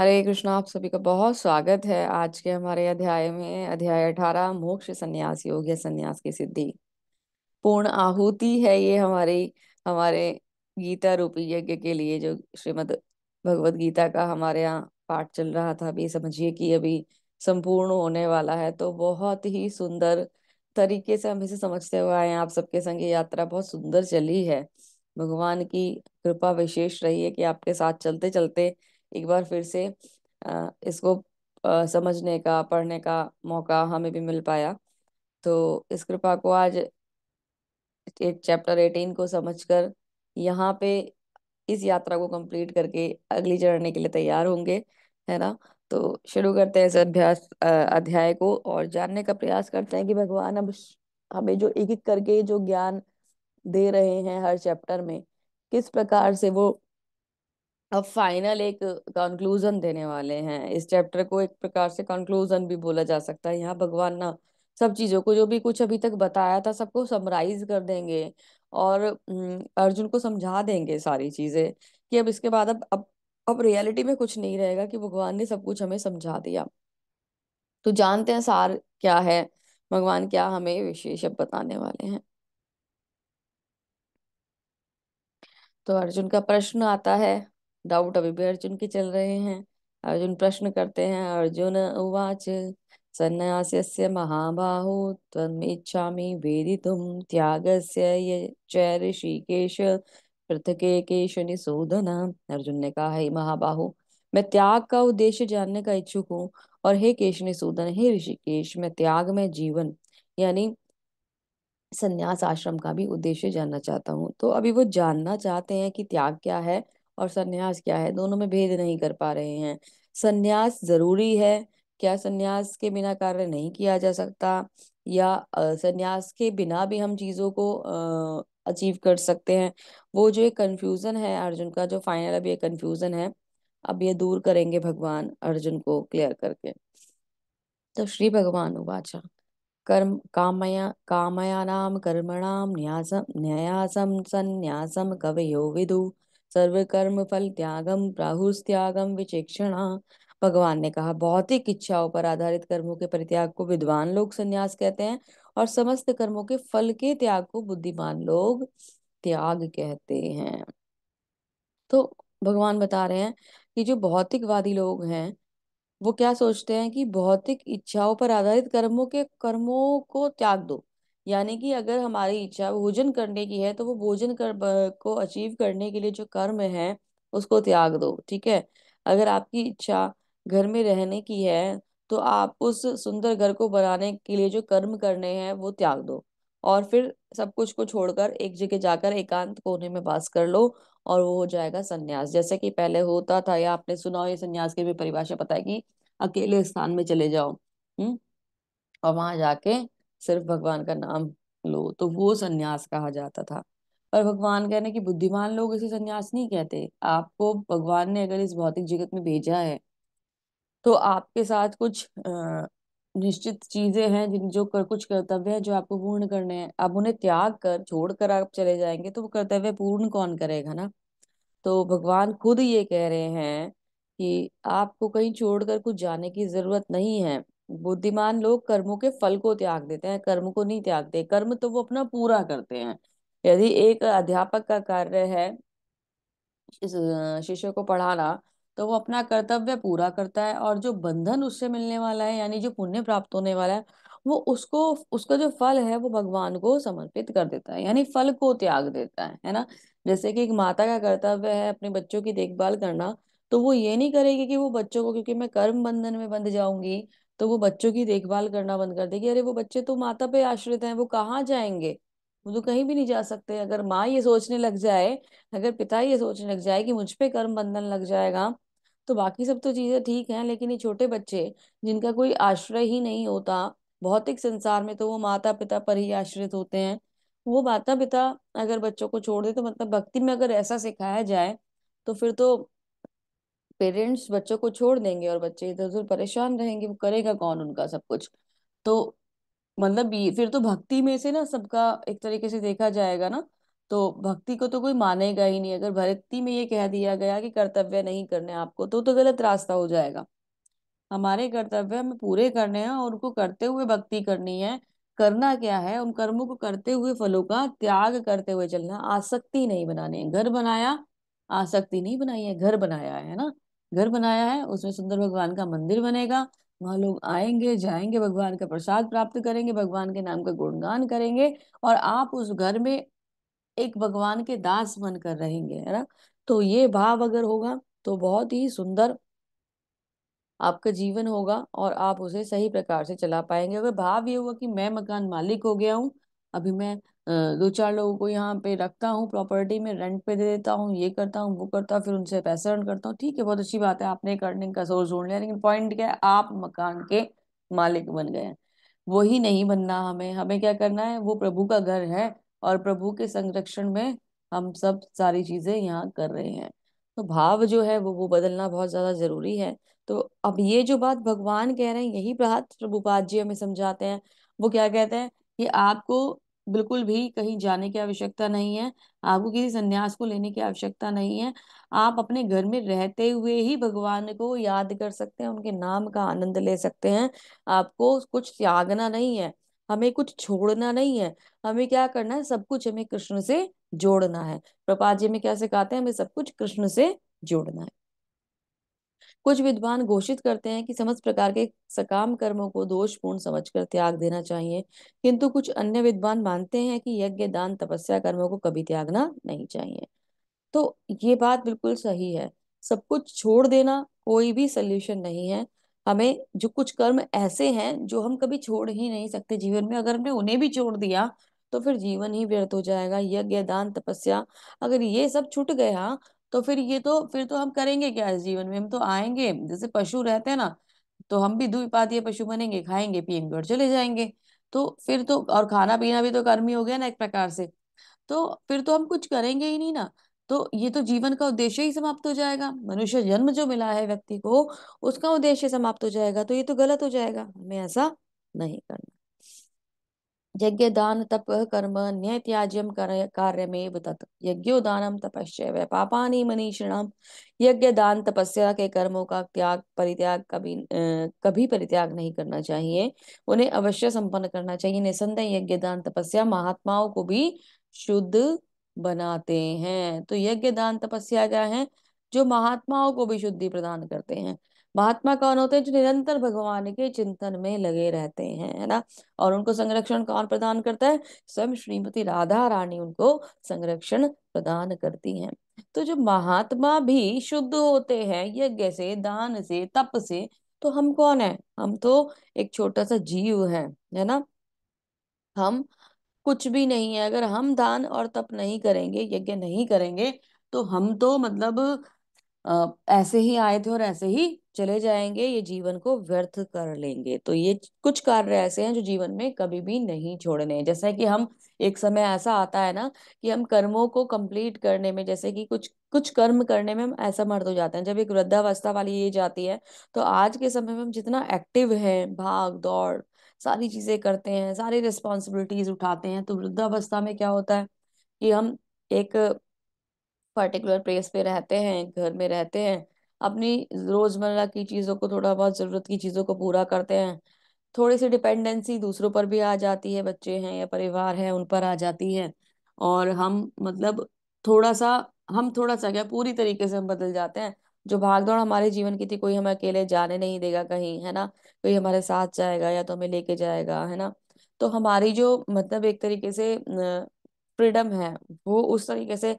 हरे कृष्णा आप सभी का बहुत स्वागत है आज के हमारे अध्याय में अध्याय अठारह मोक्ष संन्यास योग या संन्यास की सिद्धि पूर्ण आहुति है ये हमारी हमारे गीता रूपी यज्ञ के लिए जो श्रीमद भगवद गीता का हमारे यहाँ पाठ चल रहा था अभी समझिए कि अभी संपूर्ण होने वाला है तो बहुत ही सुंदर तरीके से हम इसे समझते हुए आए हैं आप सबके संग यात्रा बहुत सुंदर चली है भगवान की कृपा विशेष रही है कि आपके साथ चलते चलते एक बार फिर से इसको समझने का पढ़ने का मौका हमें भी मिल पाया तो इस कृपा को आज एक चैप्टर एटीन को समझकर यहाँ पे इस यात्रा को कंप्लीट करके अगली चढ़ने के लिए तैयार होंगे है ना तो शुरू करते हैं इस अभ्यास अध्याय को और जानने का प्रयास करते हैं कि भगवान अब हमें जो एक एक करके जो ज्ञान दे रहे हैं हर चैप्टर में किस प्रकार से वो अब फाइनल एक कंक्लूजन देने वाले हैं इस चैप्टर को एक प्रकार से कंक्लूजन भी बोला जा सकता है यहाँ भगवान ना सब चीजों को जो भी कुछ अभी तक बताया था सबको समराइज कर देंगे और हम्म, अर्जुन को समझा देंगे सारी चीजें कि अब इसके बाद अब अब अब रियलिटी में कुछ नहीं रहेगा कि भगवान ने सब कुछ हमें समझा दिया तो जानते हैं सार क्या है भगवान क्या हमें विशेष अब बताने वाले हैं तो अर्जुन का प्रश्न आता है डाउट अभी भी अर्जुन के चल रहे हैं अर्जुन प्रश्न करते हैं अर्जुन उवाच सन्यास्य महाबाहो त्वमिच्छामि वेदितुं त्यागस्य च ऋषिकेश पृथकेकेश निशोधन अर्जुन ने कहा हे महाबाहु मैं त्याग का उद्देश्य जानने का इच्छुक हूँ और हे केश निशोधन हे ऋषिकेश मैं त्याग में जीवन यानी संन्यास आश्रम का भी उद्देश्य जानना चाहता हूँ तो अभी वो जानना चाहते हैं कि त्याग क्या है और संन्यास क्या है दोनों में भेद नहीं कर पा रहे हैं संन्यास जरूरी है क्या संन्यास के बिना कार्य नहीं किया जा सकता या सन्यास के बिना भी हम चीजों को अचीव कर सकते हैं वो जो एक कंफ्यूजन है अर्जुन का जो फाइनल अभी एक कंफ्यूजन है अब ये दूर करेंगे भगवान अर्जुन को क्लियर करके तो श्री भगवान उवाचा कर्म कामया कामया नाम कर्मणाम न्यासम न्यायासम संन्यासम कवयो विदु सर्व कर्म फल त्यागम प्राहुस्त्यागम विचेक्षणा भगवान ने कहा भौतिक इच्छाओं पर आधारित कर्मों के परित्याग को विद्वान लोग संन्यास कहते हैं और समस्त कर्मों के फल के त्याग को बुद्धिमान लोग त्याग कहते हैं तो भगवान बता रहे हैं कि जो भौतिकवादी लोग हैं वो क्या सोचते हैं कि भौतिक इच्छाओं पर आधारित कर्मों के कर्मों को त्याग दो यानी कि अगर हमारी इच्छा भोजन करने की है तो वो भोजन कर को अचीव करने के लिए जो कर्म है उसको त्याग दो ठीक है अगर आपकी इच्छा घर में रहने की है तो आप उस सुंदर घर को बनाने के लिए जो कर्म करने हैं वो त्याग दो और फिर सब कुछ को छोड़कर एक जगह जाकर एकांत कोने में बास कर लो और वो हो जाएगा संन्यास जैसे कि पहले होता था या आपने सुना हो ये सन्यास की भी परिभाषा पता है कि अकेले स्थान में चले जाओ हम्म और वहां जाके सिर्फ भगवान का नाम लो तो वो संन्यास कहा जाता था पर भगवान कहने की बुद्धिमान लोग इसे संन्यास नहीं कहते आपको भगवान ने अगर इस भौतिक जगत में भेजा है तो आपके साथ कुछ निश्चित चीजें हैं जिन जो कर, कुछ कर्तव्य है जो आपको पूर्ण करने हैं आप उन्हें त्याग कर छोड़ कर आप चले जाएंगे तो वो कर्तव्य पूर्ण कौन करेगा ना तो भगवान खुद ये कह रहे हैं कि आपको कहीं छोड़कर कुछ जाने की जरूरत नहीं है बुद्धिमान लोग कर्मों के फल को त्याग देते हैं कर्म को नहीं त्यागते कर्म तो वो अपना पूरा करते हैं यदि एक अध्यापक का कार्य है शिष्य को पढ़ाना तो वो अपना कर्तव्य पूरा करता है और जो बंधन उससे मिलने वाला है यानी जो पुण्य प्राप्त होने वाला है वो उसको उसका जो फल है वो भगवान को समर्पित कर देता है यानी फल को त्याग देता है है ना जैसे कि एक माता का कर्तव्य है अपने बच्चों की देखभाल करना तो वो ये नहीं करेगी कि वो बच्चों को क्योंकि मैं कर्म बंधन में बंध जाऊंगी तो वो बच्चों की देखभाल करना बंद कर देगी अरे वो बच्चे तो माता पे आश्रित हैं वो कहाँ जाएंगे वो तो कहीं भी नहीं जा सकते अगर माँ ये सोचने लग जाए अगर पिता ये सोचने लग जाए कि मुझ पर कर्म बंधन लग जाएगा तो बाकी सब तो चीजें ठीक हैं लेकिन ये छोटे बच्चे जिनका कोई आश्रय ही नहीं होता भौतिक संसार में तो वो माता पिता पर ही आश्रित होते हैं वो माता पिता अगर बच्चों को छोड़ दे तो मतलब भक्ति में अगर ऐसा सिखाया जाए तो फिर तो पेरेंट्स बच्चों को छोड़ देंगे और बच्चे इधर उधर परेशान रहेंगे वो करेगा कौन उनका सब कुछ तो मतलब ये फिर तो भक्ति में से ना सबका एक तरीके से देखा जाएगा ना तो भक्ति को तो कोई मानेगा ही नहीं अगर भक्ति में ये कह दिया गया कि कर्तव्य नहीं करने आपको तो तो गलत रास्ता हो जाएगा हमारे कर्तव्य हमें पूरे करने हैं और उनको करते हुए भक्ति करनी है करना क्या है उन कर्मों को करते हुए फलों का त्याग करते हुए चलना आसक्ति नहीं बनानी है घर बनाया आसक्ति नहीं बनाई है घर बनाया है ना घर बनाया है उसमें सुंदर भगवान का मंदिर बनेगा वहां लोग आएंगे जाएंगे भगवान का प्रसाद प्राप्त करेंगे भगवान के नाम का गुणगान करेंगे और आप उस घर में एक भगवान के दास बनकर रहेंगे है ना तो ये भाव अगर होगा तो बहुत ही सुंदर आपका जीवन होगा और आप उसे सही प्रकार से चला पाएंगे अगर भाव ये हुआ कि मैं मकान मालिक हो गया हूँ अभी मैं दो चार लोगों को यहाँ पे रखता हूँ प्रॉपर्टी में रेंट पे दे देता हूँ ये करता हूँ वो करता हूँ फिर उनसे पैसे रन करता हूँ ठीक है बहुत अच्छी बात है आपने एक अर्निंग का सोर्स ढूंढ लिया लेकिन पॉइंट क्या है आप मकान के मालिक बन गए हैं वही नहीं बनना हमें हमें क्या करना है वो प्रभु का घर है और प्रभु के संरक्षण में हम सब सारी चीजें यहाँ कर रहे हैं तो भाव जो है वो वो बदलना बहुत ज्यादा जरूरी है तो अब ये जो बात भगवान कह रहे हैं यही बात प्रभुपाद जी हमें समझाते हैं वो क्या कहते हैं कि आपको बिल्कुल भी कहीं जाने की आवश्यकता नहीं है आपको किसी संन्यास को लेने की आवश्यकता नहीं है आप अपने घर में रहते हुए ही भगवान को याद कर सकते हैं उनके नाम का आनंद ले सकते हैं आपको कुछ त्यागना नहीं है हमें कुछ छोड़ना नहीं है हमें क्या करना है सब कुछ हमें कृष्ण से जोड़ना है प्रपात जी में क्या कहते हैं हमें सब कुछ कृष्ण से जोड़ना है कुछ विद्वान घोषित करते हैं कि समस्त प्रकार के सकाम कर्मों को दोषपूर्ण समझकर त्याग देना चाहिए किंतु कुछ अन्य विद्वान मानते हैं कि यज्ञ दान तपस्या कर्मों को कभी त्यागना नहीं चाहिए तो ये बात बिल्कुल सही है सब कुछ छोड़ देना कोई भी सल्यूशन नहीं है हमें जो कुछ कर्म ऐसे हैं जो हम कभी छोड़ ही नहीं सकते जीवन में अगर हमने उन्हें भी छोड़ दिया तो फिर जीवन ही व्यर्थ हो जाएगा यज्ञ दान तपस्या अगर ये सब छूट गया तो फिर ये तो फिर तो हम करेंगे क्या इस जीवन में हम तो आएंगे जैसे पशु रहते हैं ना तो हम भी द्विपादीय पशु बनेंगे खाएंगे पिएंगे और चले जाएंगे तो फिर तो और खाना पीना भी तो कर्म ही हो गया ना एक प्रकार से तो फिर तो हम कुछ करेंगे ही नहीं ना तो ये तो जीवन का उद्देश्य ही समाप्त हो जाएगा मनुष्य जन्म जो मिला है व्यक्ति को उसका उद्देश्य समाप्त हो जाएगा तो ये तो गलत हो जाएगा हमें ऐसा नहीं करना यज्ञ दान तप कर्म न्याय त्याज्यम कार्य में तत् यज्ञो दान तपस्व पापानी मनीषिणाम यज्ञ दान तपस्या के कर्मों का त्याग परित्याग कभी कभी परित्याग नहीं करना चाहिए उन्हें अवश्य संपन्न करना चाहिए निसंदेह यज्ञ दान तपस्या महात्माओं को भी शुद्ध बनाते हैं तो यज्ञ दान तपस्या क्या है जो महात्माओं को भी शुद्धि प्रदान करते हैं महात्मा कौन होते हैं जो निरंतर भगवान के चिंतन में लगे रहते हैं है ना और उनको संरक्षण कौन प्रदान करता है स्वयं श्रीमती राधा रानी उनको संरक्षण प्रदान करती हैं तो जो महात्मा भी शुद्ध होते हैं यज्ञ से दान से तप से तो हम कौन है हम तो एक छोटा सा जीव है है ना हम कुछ भी नहीं है अगर हम दान और तप नहीं करेंगे यज्ञ नहीं करेंगे तो हम तो मतलब आ, ऐसे ही आए थे और ऐसे ही चले जाएंगे ये जीवन को व्यर्थ कर लेंगे तो ये कुछ कार्य ऐसे हैं जो जीवन में कभी भी नहीं छोड़ने जैसे कि हम एक समय ऐसा आता है ना कि हम कर्मों को कंप्लीट करने में जैसे कि कुछ कुछ कर्म करने में हम ऐसा मर्द हो जाते हैं जब एक वृद्धावस्था वाली ये जाती है तो आज के समय में हम जितना एक्टिव हैं भाग दौड़ सारी चीजें करते हैं सारी रिस्पॉन्सिबिलिटीज उठाते हैं तो वृद्धावस्था में क्या होता है कि हम एक पर्टिकुलर प्लेस पे रहते हैं घर में रहते हैं अपनी रोजमर्रा की चीज़ों को थोड़ा बहुत ज़रूरत की चीज़ों को पूरा करते हैं थोड़ी सी डिपेंडेंसी दूसरों पर भी आ जाती है बच्चे हैं या परिवार है उन पर आ जाती है और हम मतलब थोड़ा सा हम थोड़ा सा क्या पूरी तरीके से हम बदल जाते हैं जो भागदौड़ हमारे जीवन की थी कोई हमें अकेले जाने नहीं देगा कहीं है ना कोई हमारे साथ जाएगा या तो हमें लेके जाएगा है ना तो हमारी जो मतलब एक तरीके से फ्रीडम है वो उस तरीके से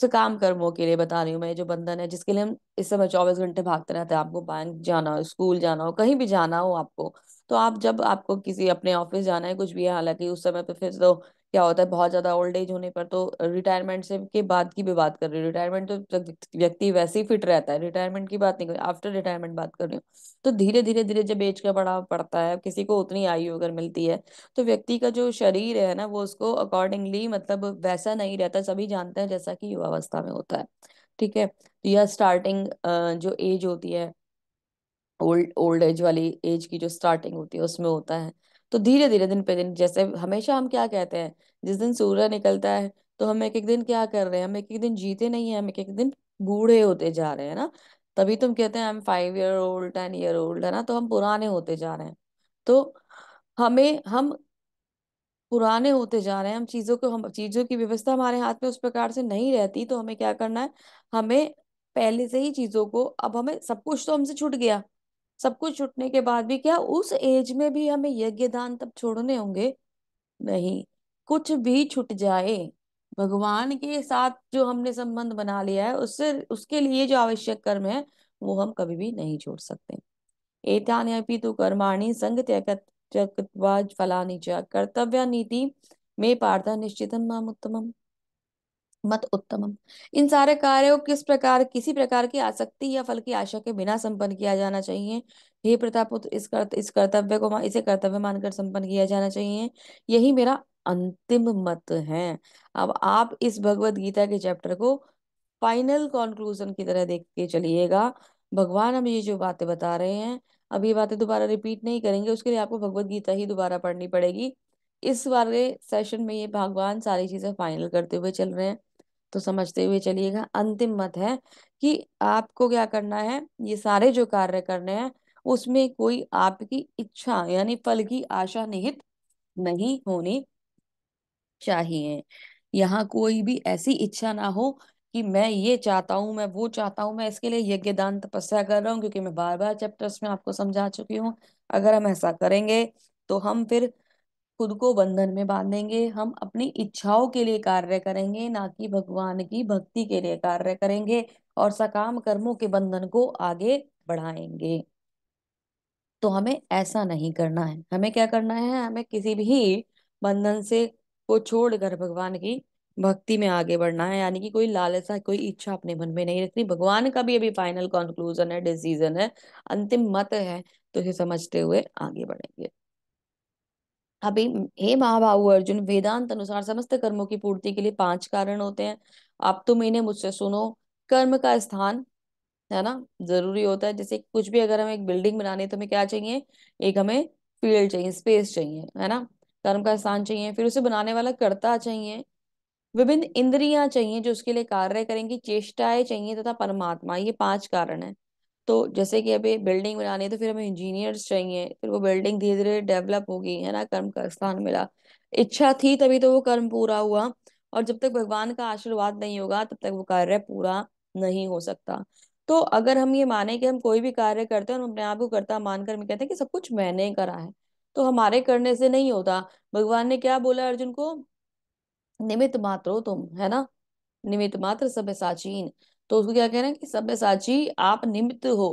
से काम कर्मों के लिए बता रही हूँ मैं जो बंधन है जिसके लिए हम इस समय चौबीस घंटे भागते रहते हैं आपको बैंक जाना हो स्कूल जाना हो कहीं भी जाना हो आपको तो आप जब आपको किसी अपने ऑफिस जाना है कुछ भी है हालांकि उस समय पे फिर तो क्या होता है बहुत ज्यादा ओल्ड एज होने पर तो रिटायरमेंट से के बाद की भी बात कर रही हूँ रिटायरमेंट तो व्यक्ति वैसे ही फिट रहता है रिटायरमेंट की बात नहीं कर आफ्टर रिटायरमेंट बात कर रही हूँ तो धीरे धीरे धीरे जब एज का बढ़ाव पड़ता है किसी को उतनी आयु अगर मिलती है तो व्यक्ति का जो शरीर है ना वो उसको अकॉर्डिंगली मतलब वैसा नहीं रहता सभी जानते हैं जैसा कि युवावस्था में होता है ठीक है या तो यह स्टार्टिंग जो एज होती है ओल्ड ओल्ड एज वाली एज की जो स्टार्टिंग होती है उसमें होता है तो धीरे धीरे दिन पे दिन जैसे हमेशा हम क्या कहते हैं जिस दिन सूर्य निकलता है तो हम एक एक दिन क्या कर रहे हैं हम एक एक दिन जीते नहीं है हम एक एक दिन बूढ़े होते जा रहे हैं ना तभी तुम तो कहते हैं I am five year old ten year old है ना तो हम पुराने होते जा रहे हैं तो हमें हम पुराने होते जा रहे हैं हम चीजों को हम चीजों की व्यवस्था हमारे हाथ में उस प्रकार से नहीं रहती तो हमें क्या करना है हमें पहले से ही चीजों को अब हमें सब कुछ तो हमसे छूट गया सब कुछ छुटने के बाद भी क्या उस एज में भी हमें यज्ञ दान तब छोड़ने होंगे नहीं कुछ भी छुट जाए भगवान के साथ जो हमने संबंध बना लिया है उससे उसके लिए जो आवश्यक कर्म है वो हम कभी भी नहीं छोड़ सकते एतान्यपि तो कर्माणी संग त्यकत्वा फलानी च कर्तव्य नीति में पार्थ निश्चित माम उत्तम मत उत्तमम इन सारे कार्यों किस प्रकार किसी प्रकार की आसक्ति या फल की आशा के बिना संपन्न किया जाना चाहिए हे प्रतापुत्र इस कर्त, इस कर्तव्य को इसे कर्तव्य मानकर संपन्न किया जाना चाहिए यही मेरा अंतिम मत है अब आप इस भगवत गीता के चैप्टर को फाइनल कॉन्क्लूजन की तरह देख के चलिएगा भगवान हम ये जो बातें बता रहे हैं अब ये बातें दोबारा रिपीट नहीं करेंगे उसके लिए आपको भगवत गीता ही दोबारा पढ़नी पड़ेगी इस वाले सेशन में ये भगवान सारी चीजें फाइनल करते हुए चल रहे हैं तो समझते हुए चलिएगा अंतिम मत है कि आपको क्या करना है ये सारे जो कार्य करने हैं उसमें कोई आपकी इच्छा यानी फल की आशा निहित नहीं होनी चाहिए यहाँ कोई भी ऐसी इच्छा ना हो कि मैं ये चाहता हूँ मैं वो चाहता हूँ मैं इसके लिए यज्ञ दान तपस्या कर रहा हूँ क्योंकि मैं बार बार चैप्टर्स में आपको समझा चुकी हूँ अगर हम ऐसा करेंगे तो हम फिर खुद को बंधन में बांधेंगे हम अपनी इच्छाओं के लिए कार्य करेंगे ना कि भगवान की भक्ति के लिए कार्य करेंगे और सकाम कर्मों के बंधन को आगे बढ़ाएंगे तो हमें ऐसा नहीं करना है हमें क्या करना है हमें किसी भी बंधन से को छोड़कर भगवान की भक्ति में आगे बढ़ना है यानी कि कोई लालसा कोई इच्छा अपने मन में नहीं रखनी भगवान का भी अभी फाइनल कंक्लूजन है डिसीजन है अंतिम मत है तो इसे समझते हुए आगे बढ़ेंगे अभी हे महाभाव अर्जुन वेदांत अनुसार समस्त कर्मों की पूर्ति के लिए पांच कारण होते हैं आप तुम इन्हें मुझसे सुनो कर्म का स्थान है ना जरूरी होता है जैसे कुछ भी अगर हमें एक बिल्डिंग बनानी है तो हमें क्या चाहिए एक हमें फील्ड चाहिए स्पेस चाहिए है ना कर्म का स्थान चाहिए फिर उसे बनाने वाला कर्ता चाहिए विभिन्न इंद्रियां चाहिए जो उसके लिए कार्य करेंगी चेष्टाएं चाहिए तथा परमात्मा ये पांच कारण है तो जैसे कि अभी बिल्डिंग बनानी है तो फिर हमें इंजीनियर्स चाहिए फिर वो बिल्डिंग धीरे धीरे डेवलप होगी है ना कर्म का स्थान मिला इच्छा थी तभी तो वो कर्म पूरा हुआ और जब तक भगवान का आशीर्वाद नहीं होगा तब तक वो कार्य पूरा नहीं हो सकता तो अगर हम ये माने कि हम कोई भी कार्य करते हैं और अपने आप को करता मानकर हम कहते हैं कि सब कुछ मैंने करा है तो हमारे करने से नहीं होता भगवान ने क्या बोला अर्जुन को निमित्त मात्र हो तुम है ना निमित्त मात्र सब साचीन तो उसको क्या कह रहे हैं कि साची आप निमित्त हो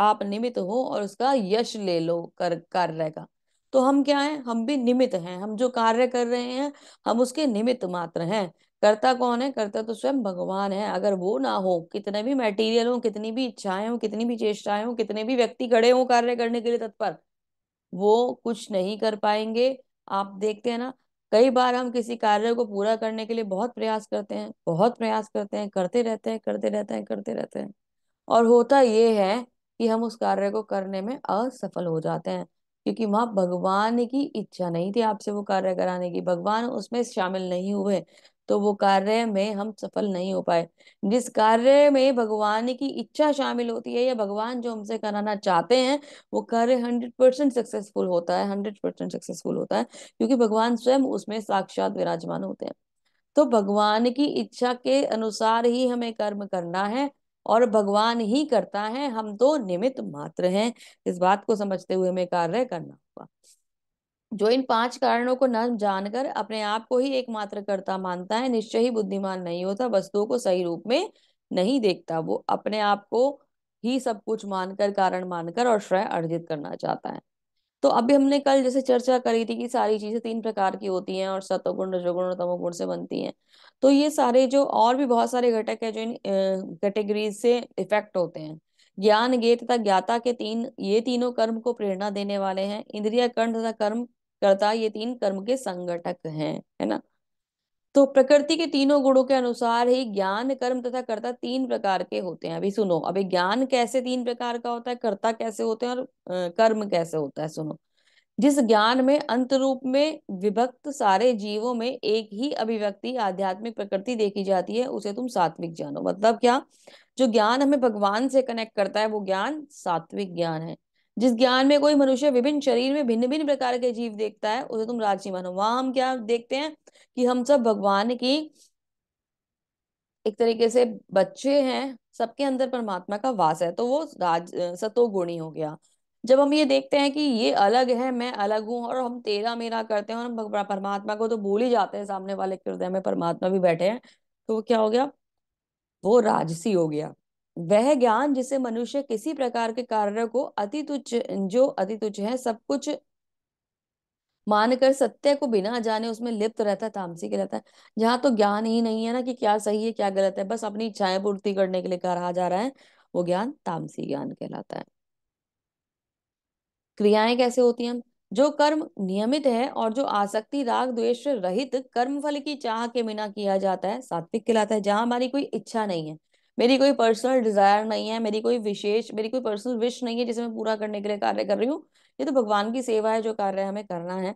आप निमित्त हो और उसका यश ले लो कर कार्य का तो हम क्या हैं हम भी निमित्त हैं हम जो कार्य कर रहे हैं हम उसके निमित्त मात्र हैं कर्ता कौन है कर्ता तो स्वयं भगवान है अगर वो ना हो कितने भी मटेरियल हो कितनी भी इच्छाएं हो कितनी भी चेष्टाएं हो कितने भी व्यक्ति खड़े हो कार्य करने के लिए तत्पर वो कुछ नहीं कर पाएंगे आप देखते हैं ना कई बार हम किसी कार्य को पूरा करने के लिए बहुत प्रयास करते हैं बहुत प्रयास करते हैं करते रहते हैं करते रहते हैं करते रहते हैं और होता ये है कि हम उस कार्य को करने में असफल हो जाते हैं क्योंकि वहां भगवान की इच्छा नहीं थी आपसे वो कार्य कराने की भगवान उसमें शामिल नहीं हुए तो वो कार्य में हम सफल नहीं हो पाए जिस कार्य में भगवान की इच्छा शामिल होती है या भगवान जो हमसे कराना चाहते हैं वो कार्य हंड्रेड परसेंट सक्सेसफुल होता है हंड्रेड परसेंट सक्सेसफुल होता है क्योंकि भगवान स्वयं उसमें साक्षात विराजमान होते हैं तो भगवान की इच्छा के अनुसार ही हमें कर्म करना है और भगवान ही करता है हम तो निमित्त मात्र हैं इस बात को समझते हुए हमें कार्य करना होगा जो इन पांच कारणों को न जानकर अपने आप को ही एकमात्र कर्ता मानता है निश्चय ही बुद्धिमान नहीं होता वस्तुओं को सही रूप में नहीं देखता वो अपने आप को ही सब कुछ मानकर कारण मानकर और श्रेय अर्जित करना चाहता है तो अभी हमने कल जैसे चर्चा करी थी कि सारी चीजें तीन प्रकार की होती हैं और सतोगुण रजोगुण और तमोगुण से बनती हैं तो ये सारे जो और भी बहुत सारे घटक है जो इन कैटेगरीज से इफेक्ट होते हैं ज्ञान ज्ञे तथा ज्ञाता के तीन ये तीनों कर्म को प्रेरणा देने वाले हैं इंद्रिया कर्ण तथा कर्म कर्ता ये तीन कर्म के संगठक हैं है ना तो प्रकृति के तीनों गुणों के अनुसार ही ज्ञान कर्म तथा कर्ता तीन प्रकार के होते हैं अभी सुनो अभी ज्ञान कैसे तीन प्रकार का होता है कर्ता कैसे होते हैं और कर्म कैसे होता है सुनो जिस ज्ञान में अंत रूप में विभक्त सारे जीवों में एक ही अभिव्यक्ति आध्यात्मिक प्रकृति देखी जाती है उसे तुम सात्विक जानो मतलब क्या जो ज्ञान हमें भगवान से कनेक्ट करता है वो ज्ञान सात्विक ज्ञान है जिस ज्ञान में कोई मनुष्य विभिन्न शरीर में भिन्न भिन्न प्रकार के जीव देखता है उसे तुम राजसी मानो वहां हम क्या देखते हैं कि हम सब भगवान की एक तरीके से बच्चे हैं सबके अंदर परमात्मा का वास है तो वो राज सतोगुणी हो गया जब हम ये देखते हैं कि ये अलग है मैं अलग हूँ और हम तेरा मेरा करते हैं और हम परमात्मा को तो भूल ही जाते हैं सामने वाले के हृदय में परमात्मा भी बैठे हैं तो वो क्या हो गया वो राजसी हो गया वह ज्ञान जिसे मनुष्य किसी प्रकार के कार्य को अति तुच्छ जो अति तुच्छ है सब कुछ मानकर सत्य को बिना जाने उसमें लिप्त रहता है के रहता है जहाँ तो ज्ञान ही नहीं है ना कि क्या सही है क्या गलत है बस अपनी इच्छाएं पूर्ति करने के लिए कहा जा रहा है वो ज्ञान तामसी ज्ञान कहलाता है क्रियाएं कैसे होती हैं जो कर्म नियमित है और जो आसक्ति राग द्वेष रहित कर्म फल की चाह के बिना किया जाता है सात्विक कहलाता है जहां हमारी कोई इच्छा नहीं है मेरी कोई पर्सनल डिजायर नहीं है मेरी कोई विशेष मेरी कोई पर्सनल विश नहीं है जिसे मैं पूरा करने के लिए कार्य कर रही हूँ ये तो भगवान की सेवा है जो कार्य हमें करना है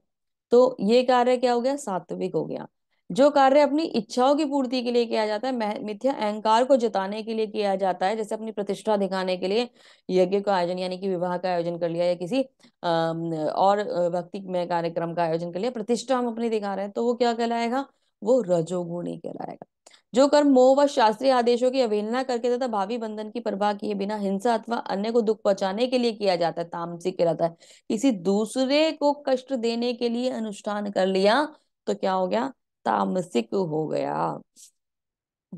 तो ये कार्य क्या हो गया सात्विक हो गया जो कार्य अपनी इच्छाओं की पूर्ति के लिए किया जाता है मिथ्या अहंकार को जताने के लिए किया जाता है जैसे अपनी प्रतिष्ठा दिखाने के लिए यज्ञ का आयोजन यानी कि विवाह का आयोजन कर लिया या किसी और भक्ति में कार्यक्रम का आयोजन कर लिया प्रतिष्ठा हम अपनी दिखा रहे हैं तो वो क्या कहलाएगा वो रजोगुणी कहलाएगा जो कर्म मोह व शास्त्रीय आदेशों की अवहेलना करके तथा भावी बंधन की परवाह किए बिना हिंसा अथवा अन्य को दुख पहुंचाने के लिए किया जाता है तामसिक कहलाता है किसी दूसरे को कष्ट देने के लिए अनुष्ठान कर लिया तो क्या हो गया तामसिक हो गया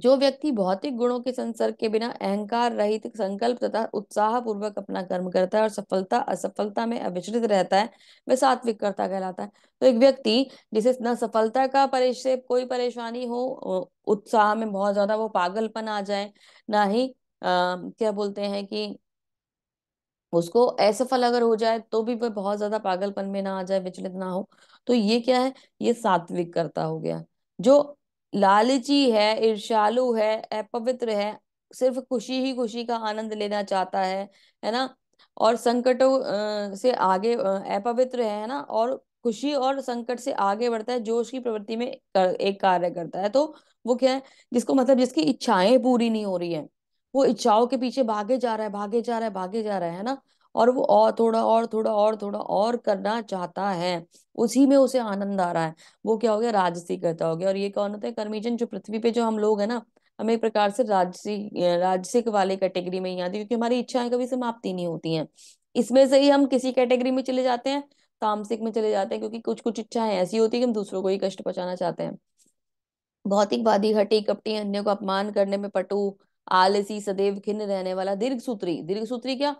जो व्यक्ति भौतिक गुणों के संसर्ग के बिना अहंकार रहित संकल्प तथा उत्साह पूर्वक अपना कर्म करता है और सफलता असफलता में अविचलित रहता है वह सात्विक कर्ता कहलाता है तो एक व्यक्ति जिसे न सफलता का परेश कोई परेशानी हो उत्साह में बहुत ज्यादा वो पागलपन आ जाए ना ही आ, क्या बोलते हैं कि उसको असफल अगर हो जाए तो भी वह बहुत ज्यादा पागलपन में ना आ जाए विचलित ना हो तो ये क्या है ये सात्विक कर्ता हो गया जो लालची है ईर्षालु है अपवित्र है सिर्फ खुशी ही खुशी का आनंद लेना चाहता है है ना और संकटों से आगे अपवित्र है ना और खुशी और संकट से आगे बढ़ता है जोश की प्रवृत्ति में एक कार्य करता है तो वो क्या है जिसको मतलब जिसकी इच्छाएं पूरी नहीं हो रही है वो इच्छाओं के पीछे भागे जा रहा है भागे जा रहा है भागे जा रहा है ना और वो और थोड़ा और थोड़ा और थोड़ा और करना चाहता है उसी में उसे आनंद आ रहा है वो क्या हो गया राजसी करता हो गया और ये कौन होता है कर्मीजन जो पृथ्वी पे जो हम लोग है ना हम एक प्रकार से राजसी राजसिक वाले कैटेगरी में ही आते क्योंकि हमारी इच्छाएं कभी समाप्ति नहीं होती हैं इसमें से ही हम किसी कैटेगरी में चले जाते हैं तामसिक में चले जाते हैं क्योंकि कुछ कुछ इच्छाएं ऐसी होती है कि हम दूसरों को ही कष्ट पहुंचाना चाहते हैं भौतिकवादी हटी कपटी अन्य को अपमान करने में पटु आलसी सदैव खिन्न रहने वाला दीर्घ सूत्री दीर्घ सूत्री क्या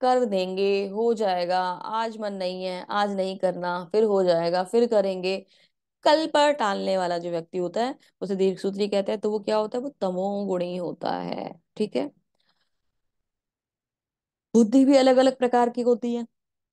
कर देंगे हो जाएगा आज मन नहीं है आज नहीं करना फिर हो जाएगा फिर करेंगे कल पर टालने वाला जो व्यक्ति होता है उसे दीर्घ सूत्री कहते हैं तो वो क्या होता है वो तमोगुणी होता है ठीक है बुद्धि भी अलग अलग प्रकार की होती है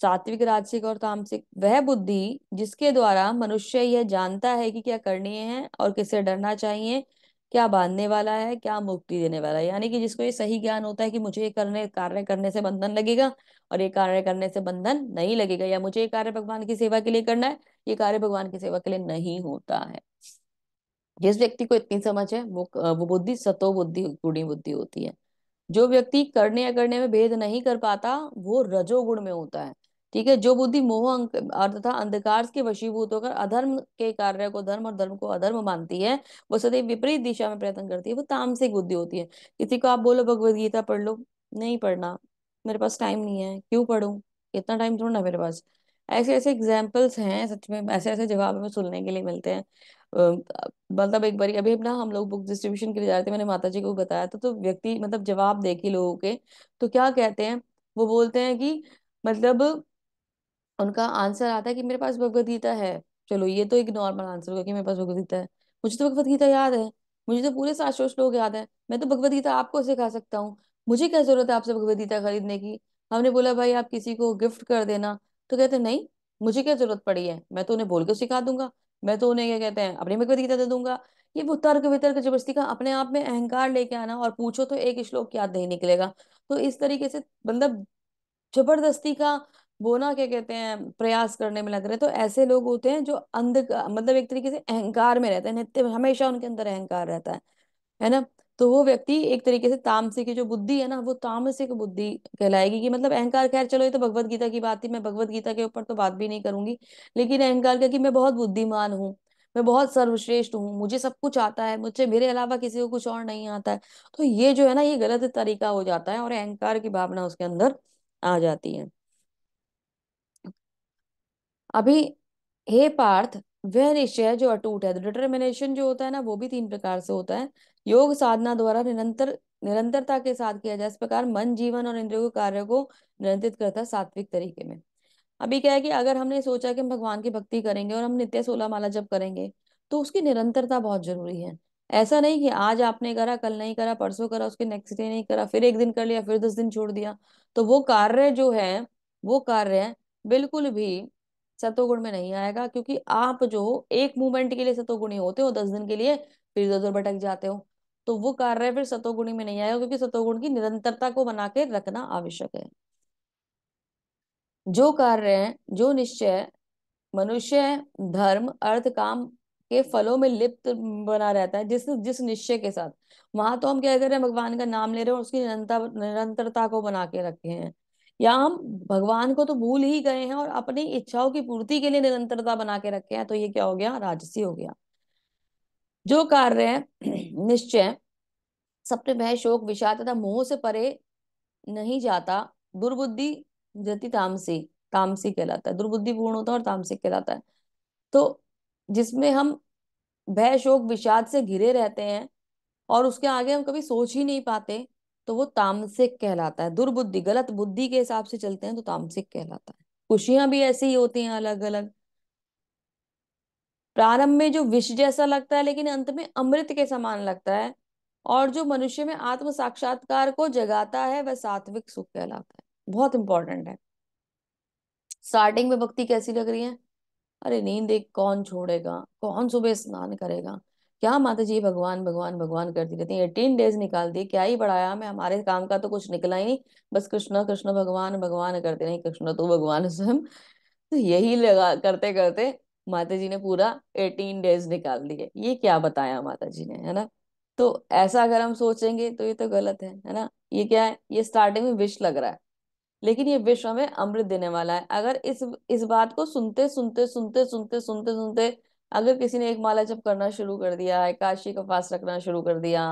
सात्विक राजसिक और तामसिक वह बुद्धि जिसके द्वारा मनुष्य यह जानता है कि क्या करनी है और किससे डरना चाहिए क्या बांधने वाला है क्या मुक्ति देने वाला है यानी कि जिसको ये सही ज्ञान होता है कि मुझे ये करने कार्य करने से बंधन लगेगा और ये कार्य करने से बंधन नहीं लगेगा या मुझे ये कार्य भगवान की सेवा के लिए करना है ये कार्य भगवान की सेवा के लिए नहीं होता है जिस व्यक्ति को इतनी समझ है वो वो बुद्धि सतो बुद्धि गुणी बुद्धि होती है जो व्यक्ति करने या करने में भेद नहीं कर पाता वो रजोगुण में होता है ठीक है जो बुद्धि मोह तथा अंधकार के वशीभूत होकर अधर्म के कार्य को धर्म और धर्म को अधर्म मानती है वो सदैव विपरीत दिशा में प्रयत्न करती है वो तामसिक बुद्धि होती है किसी को आप बोलो भगवदगीता पढ़ लो नहीं पढ़ना मेरे पास टाइम नहीं है क्यों पढ़ू इतना टाइम थोड़ा ना मेरे पास ऐसे ऐसे एग्जाम्पल्स हैं सच में ऐसे ऐसे जवाब हमें सुनने के लिए मिलते हैं मतलब एक बार अभी अपना हम लोग बुक डिस्ट्रीब्यूशन के लिए जा रहे थे मैंने माता जी को बताया था तो व्यक्ति मतलब जवाब देखे लोगों के तो क्या कहते हैं वो बोलते हैं कि मतलब उनका आंसर आता है कि मेरे पास भगवत गीता है चलो ये तो एक नॉर्मल आंसर होगा कि मेरे पास भगवत गीता है मुझे तो भगवत गीता याद है मुझे तो पूरे सात श्लोक याद है मैं तो भगवत गीता आपको सिखा सकता हूँ मुझे क्या जरूरत है आपसे भगवत गीता खरीदने की हमने बोला भाई आप किसी को गिफ्ट कर देना तो कहते नहीं मुझे क्या जरूरत पड़ी है मैं तो उन्हें बोल के सिखा दूंगा मैं तो उन्हें क्या कहते हैं अपनी भगवत गीता दे दूंगा ये वो तर्क वितर्क जबरदस्ती का अपने आप में अहंकार लेके आना और पूछो तो एक श्लोक याद नहीं निकलेगा तो इस तरीके से मतलब जबरदस्ती का वो ना क्या कहते हैं प्रयास करने में लग रहे तो ऐसे लोग होते हैं जो अंध मतलब एक तरीके से अहंकार में रहते हैं नित्य हमेशा उनके अंदर अहंकार रहता है है ना तो वो व्यक्ति एक तरीके से तामसिक की जो बुद्धि है ना वो तामसिक बुद्धि कहलाएगी कि मतलब अहंकार खैर चलो ये तो भगवत गीता की बात थी मैं भगवत गीता के ऊपर तो बात भी नहीं करूंगी लेकिन अहंकार का कि मैं बहुत बुद्धिमान हूँ मैं बहुत सर्वश्रेष्ठ हूँ मुझे सब कुछ आता है मुझे मेरे अलावा किसी को कुछ और नहीं आता है तो ये जो है ना ये गलत तरीका हो जाता है और अहंकार की भावना उसके अंदर आ जाती है अभी हे पार्थ वह निश्चय जो अटूट है डिटर्मिनेशन जो होता है ना वो भी तीन प्रकार से होता है योग साधना द्वारा निरंतर निरंतरता के साथ किया जाए इस प्रकार मन जीवन और इंद्रियों के कार्य को नियंत्रित करता है सात्विक तरीके में अभी क्या है कि अगर हमने सोचा कि हम भगवान की भक्ति करेंगे और हम नित्य सोलह माला जब करेंगे तो उसकी निरंतरता बहुत जरूरी है ऐसा नहीं कि आज आपने करा कल नहीं करा परसों करा उसके नेक्स्ट डे नहीं करा फिर एक दिन कर लिया फिर दस दिन छोड़ दिया तो वो कार्य जो है वो कार्य बिल्कुल भी सतोगुण में नहीं आएगा क्योंकि आप जो एक मूवमेंट के लिए सतोगुणी होते हो दस दिन के लिए फिर इधर उधर भटक जाते हो तो वो कार्य फिर सतोगुणी में नहीं आएगा क्योंकि सतोगुण की निरंतरता को बना के रखना आवश्यक है जो कार्य है जो निश्चय मनुष्य धर्म अर्थ काम के फलों में लिप्त बना रहता है जिस जिस निश्चय के साथ वहां तो हम क्या कर रहे हैं भगवान का नाम ले रहे हैं और उसकी निरंतर निरंतरता को बना के रखे हैं या हम भगवान को तो भूल ही गए हैं और अपनी इच्छाओं की पूर्ति के लिए निरंतरता बना के रखे हैं तो ये क्या हो गया राजसी हो गया जो कार्य निश्चय सपने भय शोक विषाद तथा मोह से परे नहीं जाता दुर्बुद्धि जति तामसी तामसी कहलाता है दुर्बुद्धि पूर्ण होता है और तामसिक कहलाता है तो जिसमें हम भय शोक विषाद से घिरे रहते हैं और उसके आगे हम कभी सोच ही नहीं पाते तो वो तामसिक कहलाता है दुर्बुद्धि गलत बुद्धि के हिसाब से चलते हैं तो तामसिक कहलाता है खुशियां भी ऐसी ही होती हैं अलग अलग प्रारंभ में जो विष जैसा लगता है लेकिन अंत में अमृत के समान लगता है और जो मनुष्य में आत्म साक्षात्कार को जगाता है वह सात्विक सुख कहलाता है बहुत इंपॉर्टेंट है स्टार्टिंग में भक्ति कैसी लग रही है अरे नींद एक कौन छोड़ेगा कौन सुबह स्नान करेगा क्या माता जी भगवान भगवान भगवान करती रहती है एटीन डेज निकाल दिए क्या ही बढ़ाया मैं हमारे काम का तो कुछ निकला ही नहीं बस कृष्ण कृष्ण भगवान भगवान करते नहीं कृष्ण तो भगवान स्वयं तो यही लगा करते करते माता जी ने पूरा एटीन डेज निकाल दिए ये क्या बताया माता जी ने है ना तो ऐसा अगर हम सोचेंगे तो ये तो गलत है है ना ये क्या है ये स्टार्टिंग में विश लग रहा है लेकिन ये विश्व हमें अमृत देने वाला है अगर इस इस बात को सुनते सुनते सुनते सुनते सुनते सुनते अगर किसी ने एक माला जब करना शुरू कर दिया एकादशी का फास्ट रखना शुरू कर दिया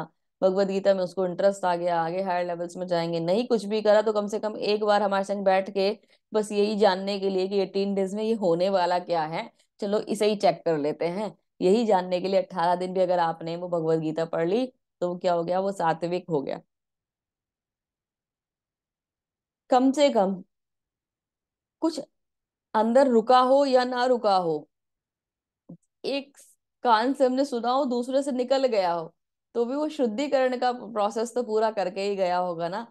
भगवत गीता में उसको इंटरेस्ट आ गया आगे हायर लेवल्स में जाएंगे नहीं कुछ भी करा तो कम से कम एक बार हमारे संग बैठ के बस यही जानने के लिए कि एटीन डेज में ये होने वाला क्या है चलो इसे ही चेक कर लेते हैं यही जानने के लिए अट्ठारह दिन भी अगर आपने वो भगवत गीता पढ़ ली तो क्या हो गया वो सात्विक हो गया कम से कम कुछ अंदर रुका हो या ना रुका हो एक कान से हमने सुना हो दूसरे से निकल गया हो तो भी वो शुद्धिकरण का प्रोसेस तो पूरा करके ही गया होगा ना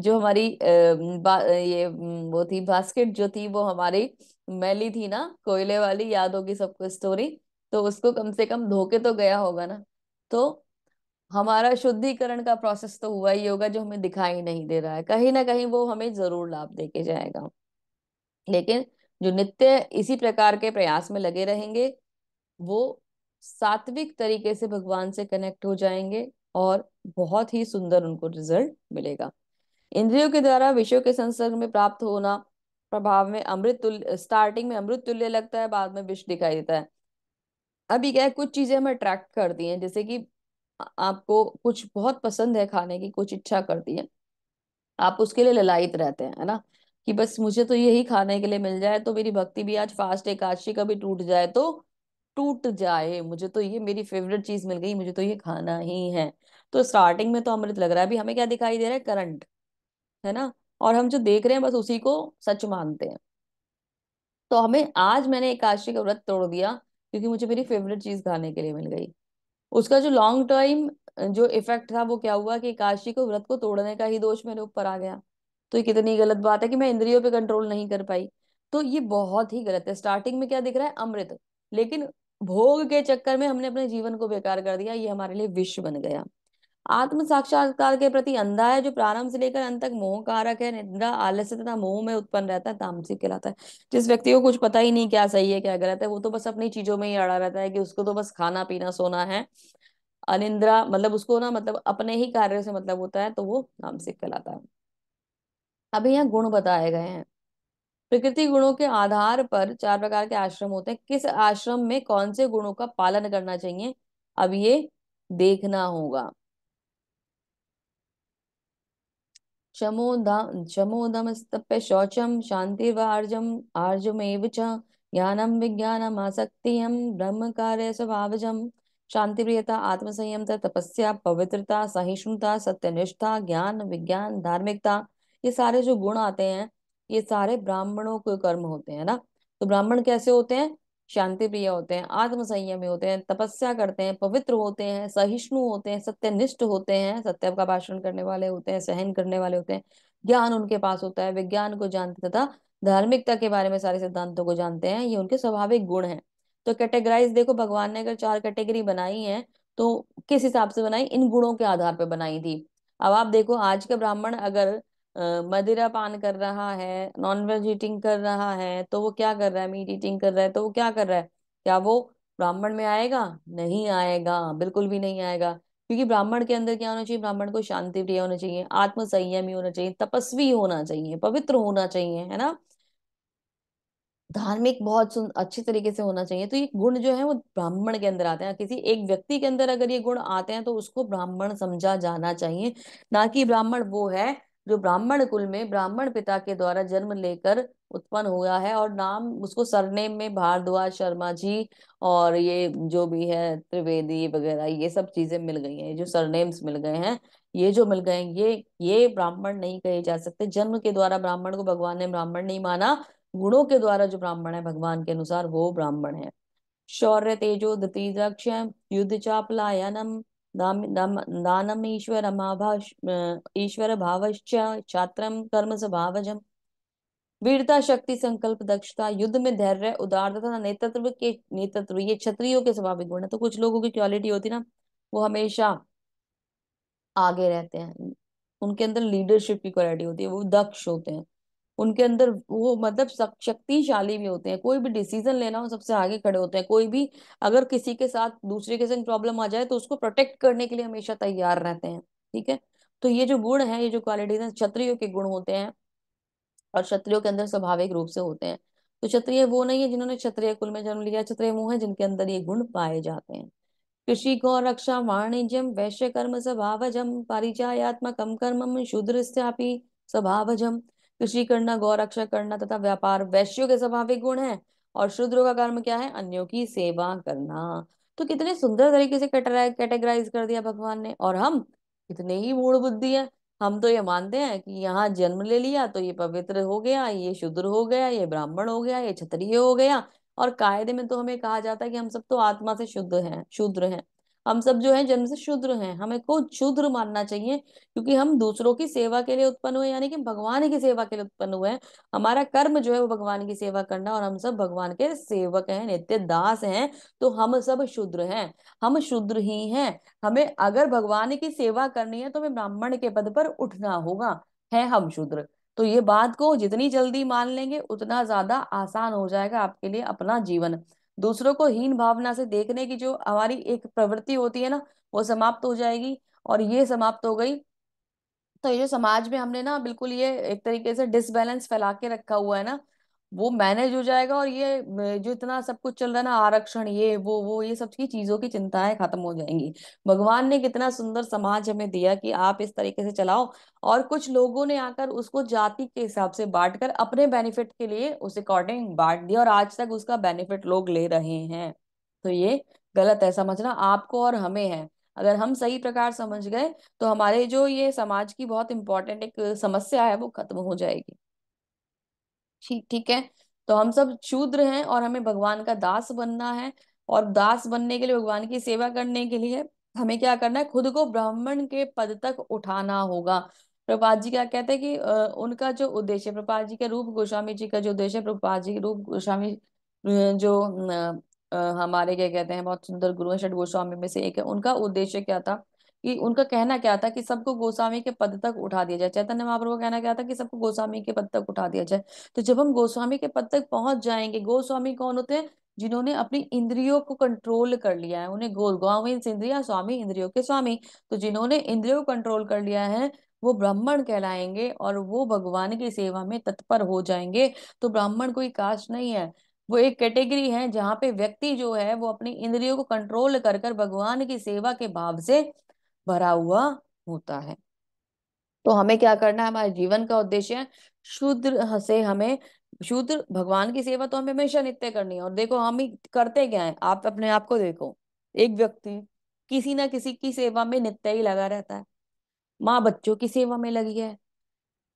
जो हमारी ये वो थी बास्केट जो थी वो हमारी मैली थी ना कोयले वाली याद होगी सबको स्टोरी तो उसको कम से कम धोके तो गया होगा ना तो हमारा शुद्धिकरण का प्रोसेस तो हुआ ही होगा जो हमें दिखाई नहीं दे रहा है कहीं ना कहीं वो हमें जरूर लाभ दे के जाएगा लेकिन जो नित्य इसी प्रकार के प्रयास में लगे रहेंगे वो सात्विक तरीके से भगवान से कनेक्ट हो जाएंगे और बहुत ही सुंदर उनको रिजल्ट मिलेगा इंद्रियों के द्वारा विषयों के संसर्ग में प्राप्त होना प्रभाव में अमृत तुल्य स्टार्टिंग में अमृत तुल्य लगता है बाद में विष दिखाई देता है अभी क्या है कुछ चीजें हम अट्रैक्ट करती हैं जैसे कि आपको कुछ बहुत पसंद है खाने की कुछ इच्छा करती है आप उसके लिए ललायत रहते हैं है ना कि बस मुझे तो यही खाने के लिए मिल जाए तो मेरी भक्ति भी आज फास्ट एकादशी का भी टूट जाए तो टूट जाए मुझे तो ये मेरी फेवरेट चीज मिल गई मुझे तो ये खाना ही है तो स्टार्टिंग में तो अमृत लग रहा है अभी हमें क्या दिखाई दे रहा है करंट है ना और हम जो देख रहे हैं बस उसी को सच मानते हैं तो हमें आज मैंने एकादशी का व्रत तोड़ दिया क्योंकि मुझे मेरी फेवरेट चीज खाने के लिए मिल गई उसका जो लॉन्ग टर्म जो इफेक्ट था वो क्या हुआ कि एकादशी को व्रत को तोड़ने का ही दोष मेरे ऊपर आ गया तो ये कितनी गलत बात है कि मैं इंद्रियों पे कंट्रोल नहीं कर पाई तो ये बहुत ही गलत है स्टार्टिंग में क्या दिख रहा है अमृत लेकिन भोग के चक्कर में हमने अपने जीवन को बेकार कर दिया ये हमारे लिए विश्व बन गया आत्म साक्षात्कार के प्रति अंधा है जो प्रारंभ से लेकर अंत तक मोह कारक है निद्रा आलस्य तथा मोह में उत्पन्न रहता है तामसिक कहलाता है जिस व्यक्ति को कुछ पता ही नहीं क्या सही है क्या गलत है वो तो बस अपनी चीजों में ही अड़ा रहता है कि उसको तो बस खाना पीना सोना है अनिंद्रा मतलब उसको ना मतलब अपने ही कार्य से मतलब होता है तो वो तामसिक कहलाता है अभी यहाँ गुण बताए गए हैं प्रकृति गुणों के आधार पर चार प्रकार के आश्रम होते हैं किस आश्रम में कौन से गुणों का पालन करना चाहिए अब ये देखना होगा शमोधम शमोधमस्तप्य शौचम शांतिर्वार्जम आर्जमेव ज्ञानम विज्ञानम आसक्ति ब्रह्म कार्य स्वभावजम शांति प्रियता आत्मसंयमता तपस्या पवित्रता सहिष्णुता सत्यनिष्ठा ज्ञान विज्ञान धार्मिकता ये सारे जो गुण आते हैं ये सारे ब्राह्मणों के कर्म होते हैं ना तो ब्राह्मण कैसे होते हैं शांति प्रिय होते हैं आत्मसंयमी होते हैं तपस्या करते हैं पवित्र होते हैं सहिष्णु होते हैं सत्यनिष्ठ होते हैं सत्य का भाषण करने वाले होते हैं सहन करने वाले होते हैं ज्ञान उनके पास होता है विज्ञान को जानते तथा धार्मिकता के बारे में सारे सिद्धांतों को जानते हैं ये उनके स्वाभाविक गुण है तो कैटेगराइज देखो भगवान ने अगर चार कैटेगरी बनाई है तो किस हिसाब से बनाई इन गुणों के आधार पर बनाई थी अब आप देखो आज के ब्राह्मण अगर मदिरा पान कर रहा है नॉन वेज ईटिंग कर रहा है तो वो क्या कर रहा है मीट ईटिंग कर रहा है तो वो क्या कर रहा है क्या वो ब्राह्मण में आएगा नहीं आएगा बिल्कुल भी नहीं आएगा क्योंकि ब्राह्मण के अंदर क्या होना चाहिए ब्राह्मण को शांति प्रिय होना चाहिए आत्मसंयमी होना चाहिए तपस्वी होना चाहिए पवित्र होना चाहिए है ना धार्मिक बहुत अच्छे तरीके से होना चाहिए तो ये गुण जो है वो ब्राह्मण के अंदर आते हैं किसी एक व्यक्ति के अंदर अगर ये गुण आते हैं तो उसको ब्राह्मण समझा जाना चाहिए ना कि ब्राह्मण वो है जो ब्राह्मण कुल में ब्राह्मण पिता के द्वारा जन्म लेकर उत्पन्न हुआ है और नाम उसको सरनेम में भारद्वाज शर्मा जी और ये जो भी है त्रिवेदी वगैरह ये सब चीजें मिल गई हैं जो सरनेम्स मिल गए हैं ये जो मिल गए ये ये ब्राह्मण नहीं कहे जा सकते जन्म के द्वारा ब्राह्मण को भगवान ने ब्राह्मण नहीं माना गुणों के द्वारा जो ब्राह्मण है भगवान के अनुसार वो ब्राह्मण है शौर्य तेजो धृति दक्ष युद्ध चापलायनम दानम ईश्वर भावश्च छात्रम कर्म स्वभावज वीरता शक्ति संकल्प दक्षता युद्ध में धैर्य उदारता तथा नेतृत्व के नेतृत्व ये क्षत्रियो के स्वाभाविक गुण है तो कुछ लोगों की क्वालिटी होती ना वो हमेशा आगे रहते हैं उनके अंदर लीडरशिप की क्वालिटी होती है वो दक्ष होते हैं उनके अंदर वो मतलब शक्तिशाली भी होते हैं कोई भी डिसीजन लेना हो सबसे आगे खड़े होते हैं कोई भी अगर किसी के साथ दूसरे के साथ प्रॉब्लम आ जाए तो उसको प्रोटेक्ट करने के लिए हमेशा तैयार रहते हैं ठीक है तो ये जो गुण है ये जो क्वालिटीज हैं क्षत्रियो के गुण होते हैं और क्षत्रियो के अंदर स्वाभाविक रूप से होते हैं तो क्षत्रिय वो नहीं है जिन्होंने क्षत्रिय कुल में जन्म लिया क्षत्रिय वो है जिनके अंदर ये गुण पाए जाते हैं कृषि को रक्षा वाणिज्यम वैश्य कर्म स्वभावजम पारिचायात्मकम कर्म शूद्र स्वभावजम कृषि करना गौरक्षा करना तथा व्यापार वैश्यों के स्वाभाविक गुण है और शूद्रों का कर्म क्या है अन्यों की सेवा करना तो कितने सुंदर तरीके से कैटेगराइज कर दिया भगवान ने और हम कितने ही मूढ़ बुद्धि है हम तो ये मानते हैं कि यहाँ जन्म ले लिया तो ये पवित्र हो गया ये शुद्र हो गया ये ब्राह्मण हो गया ये क्षत्रिय हो गया और कायदे में तो हमें कहा जाता है कि हम सब तो आत्मा से शुद्ध हैं शूद्र हैं हम सब जो है जन्म से शूद्र हैं हमें को शूद्र मानना चाहिए क्योंकि हम दूसरों की सेवा के लिए उत्पन्न हुए यानी कि भगवान की सेवा के लिए उत्पन्न हुए हैं हमारा कर्म जो है वो भगवान की सेवा करना और हम सब भगवान के सेवक हैं नित्य दास हैं तो हम सब शूद्र हैं हम शूद्र ही हैं हमें अगर भगवान की सेवा करनी है तो हमें ब्राह्मण के पद पर उठना होगा है हम शूद्र तो ये बात को जितनी जल्दी मान लेंगे उतना ज्यादा आसान हो जाएगा आपके लिए अपना जीवन दूसरों को हीन भावना से देखने की जो हमारी एक प्रवृत्ति होती है ना वो समाप्त हो जाएगी और ये समाप्त हो गई तो ये जो समाज में हमने ना बिल्कुल ये एक तरीके से डिसबैलेंस फैला के रखा हुआ है ना वो मैनेज हो जाएगा और ये जो इतना सब कुछ चल रहा है ना आरक्षण ये वो वो ये सब की चीजों की चिंताएं खत्म हो जाएंगी भगवान ने कितना सुंदर समाज हमें दिया कि आप इस तरीके से चलाओ और कुछ लोगों ने आकर उसको जाति के हिसाब से बांट कर अपने बेनिफिट के लिए उस अकॉर्डिंग बांट दिया और आज तक उसका बेनिफिट लोग ले रहे हैं तो ये गलत है समझना आपको और हमें है अगर हम सही प्रकार समझ गए तो हमारे जो ये समाज की बहुत इंपॉर्टेंट एक समस्या है वो खत्म हो जाएगी ठीक ठीक है तो हम सब शूद्र हैं और हमें भगवान का दास बनना है और दास बनने के लिए भगवान की सेवा करने के लिए हमें क्या करना है खुद को ब्राह्मण के पद तक उठाना होगा प्रपात जी क्या कहते हैं कि उनका जो उद्देश्य प्रपात जी के रूप गोस्वामी जी का जो उद्देश्य प्रपात जी रूप गोस्वामी जो हमारे क्या कहते हैं बहुत सुंदर गुरु है षठ गोस्वामी में से एक है उनका उद्देश्य क्या था कि उनका कहना क्या था कि सबको गोस्वामी के पद तक उठा दिया जाए चैतन्य महाप्रभु का कहना क्या था कि सबको गोस्वामी के पद तक उठा दिया जाए तो जब हम गोस्वामी के पद तक पहुंच जाएंगे गोस्वामी कौन होते हैं जिन्होंने अपनी इंद्रियों को कंट्रोल कर लिया है उन्हें गो गोविंद इंद्रिया स्वामी इंद्रियों के स्वामी तो जिन्होंने इंद्रियों को कंट्रोल कर लिया है वो ब्राह्मण कहलाएंगे और वो भगवान की सेवा में तत्पर हो जाएंगे तो ब्राह्मण कोई कास्ट नहीं है वो एक कैटेगरी है जहाँ पे व्यक्ति जो है वो अपनी इंद्रियों को कंट्रोल कर कर भगवान की सेवा के भाव से भरा हुआ होता है तो हमें क्या करना है हमारे जीवन का उद्देश्य शुद्र से हमें शुद्र भगवान की सेवा तो हमें हमेशा नित्य करनी है और देखो हम ही करते क्या है आप अपने आप को देखो एक व्यक्ति किसी ना किसी की सेवा में नित्य ही लगा रहता है माँ बच्चों की सेवा में लगी है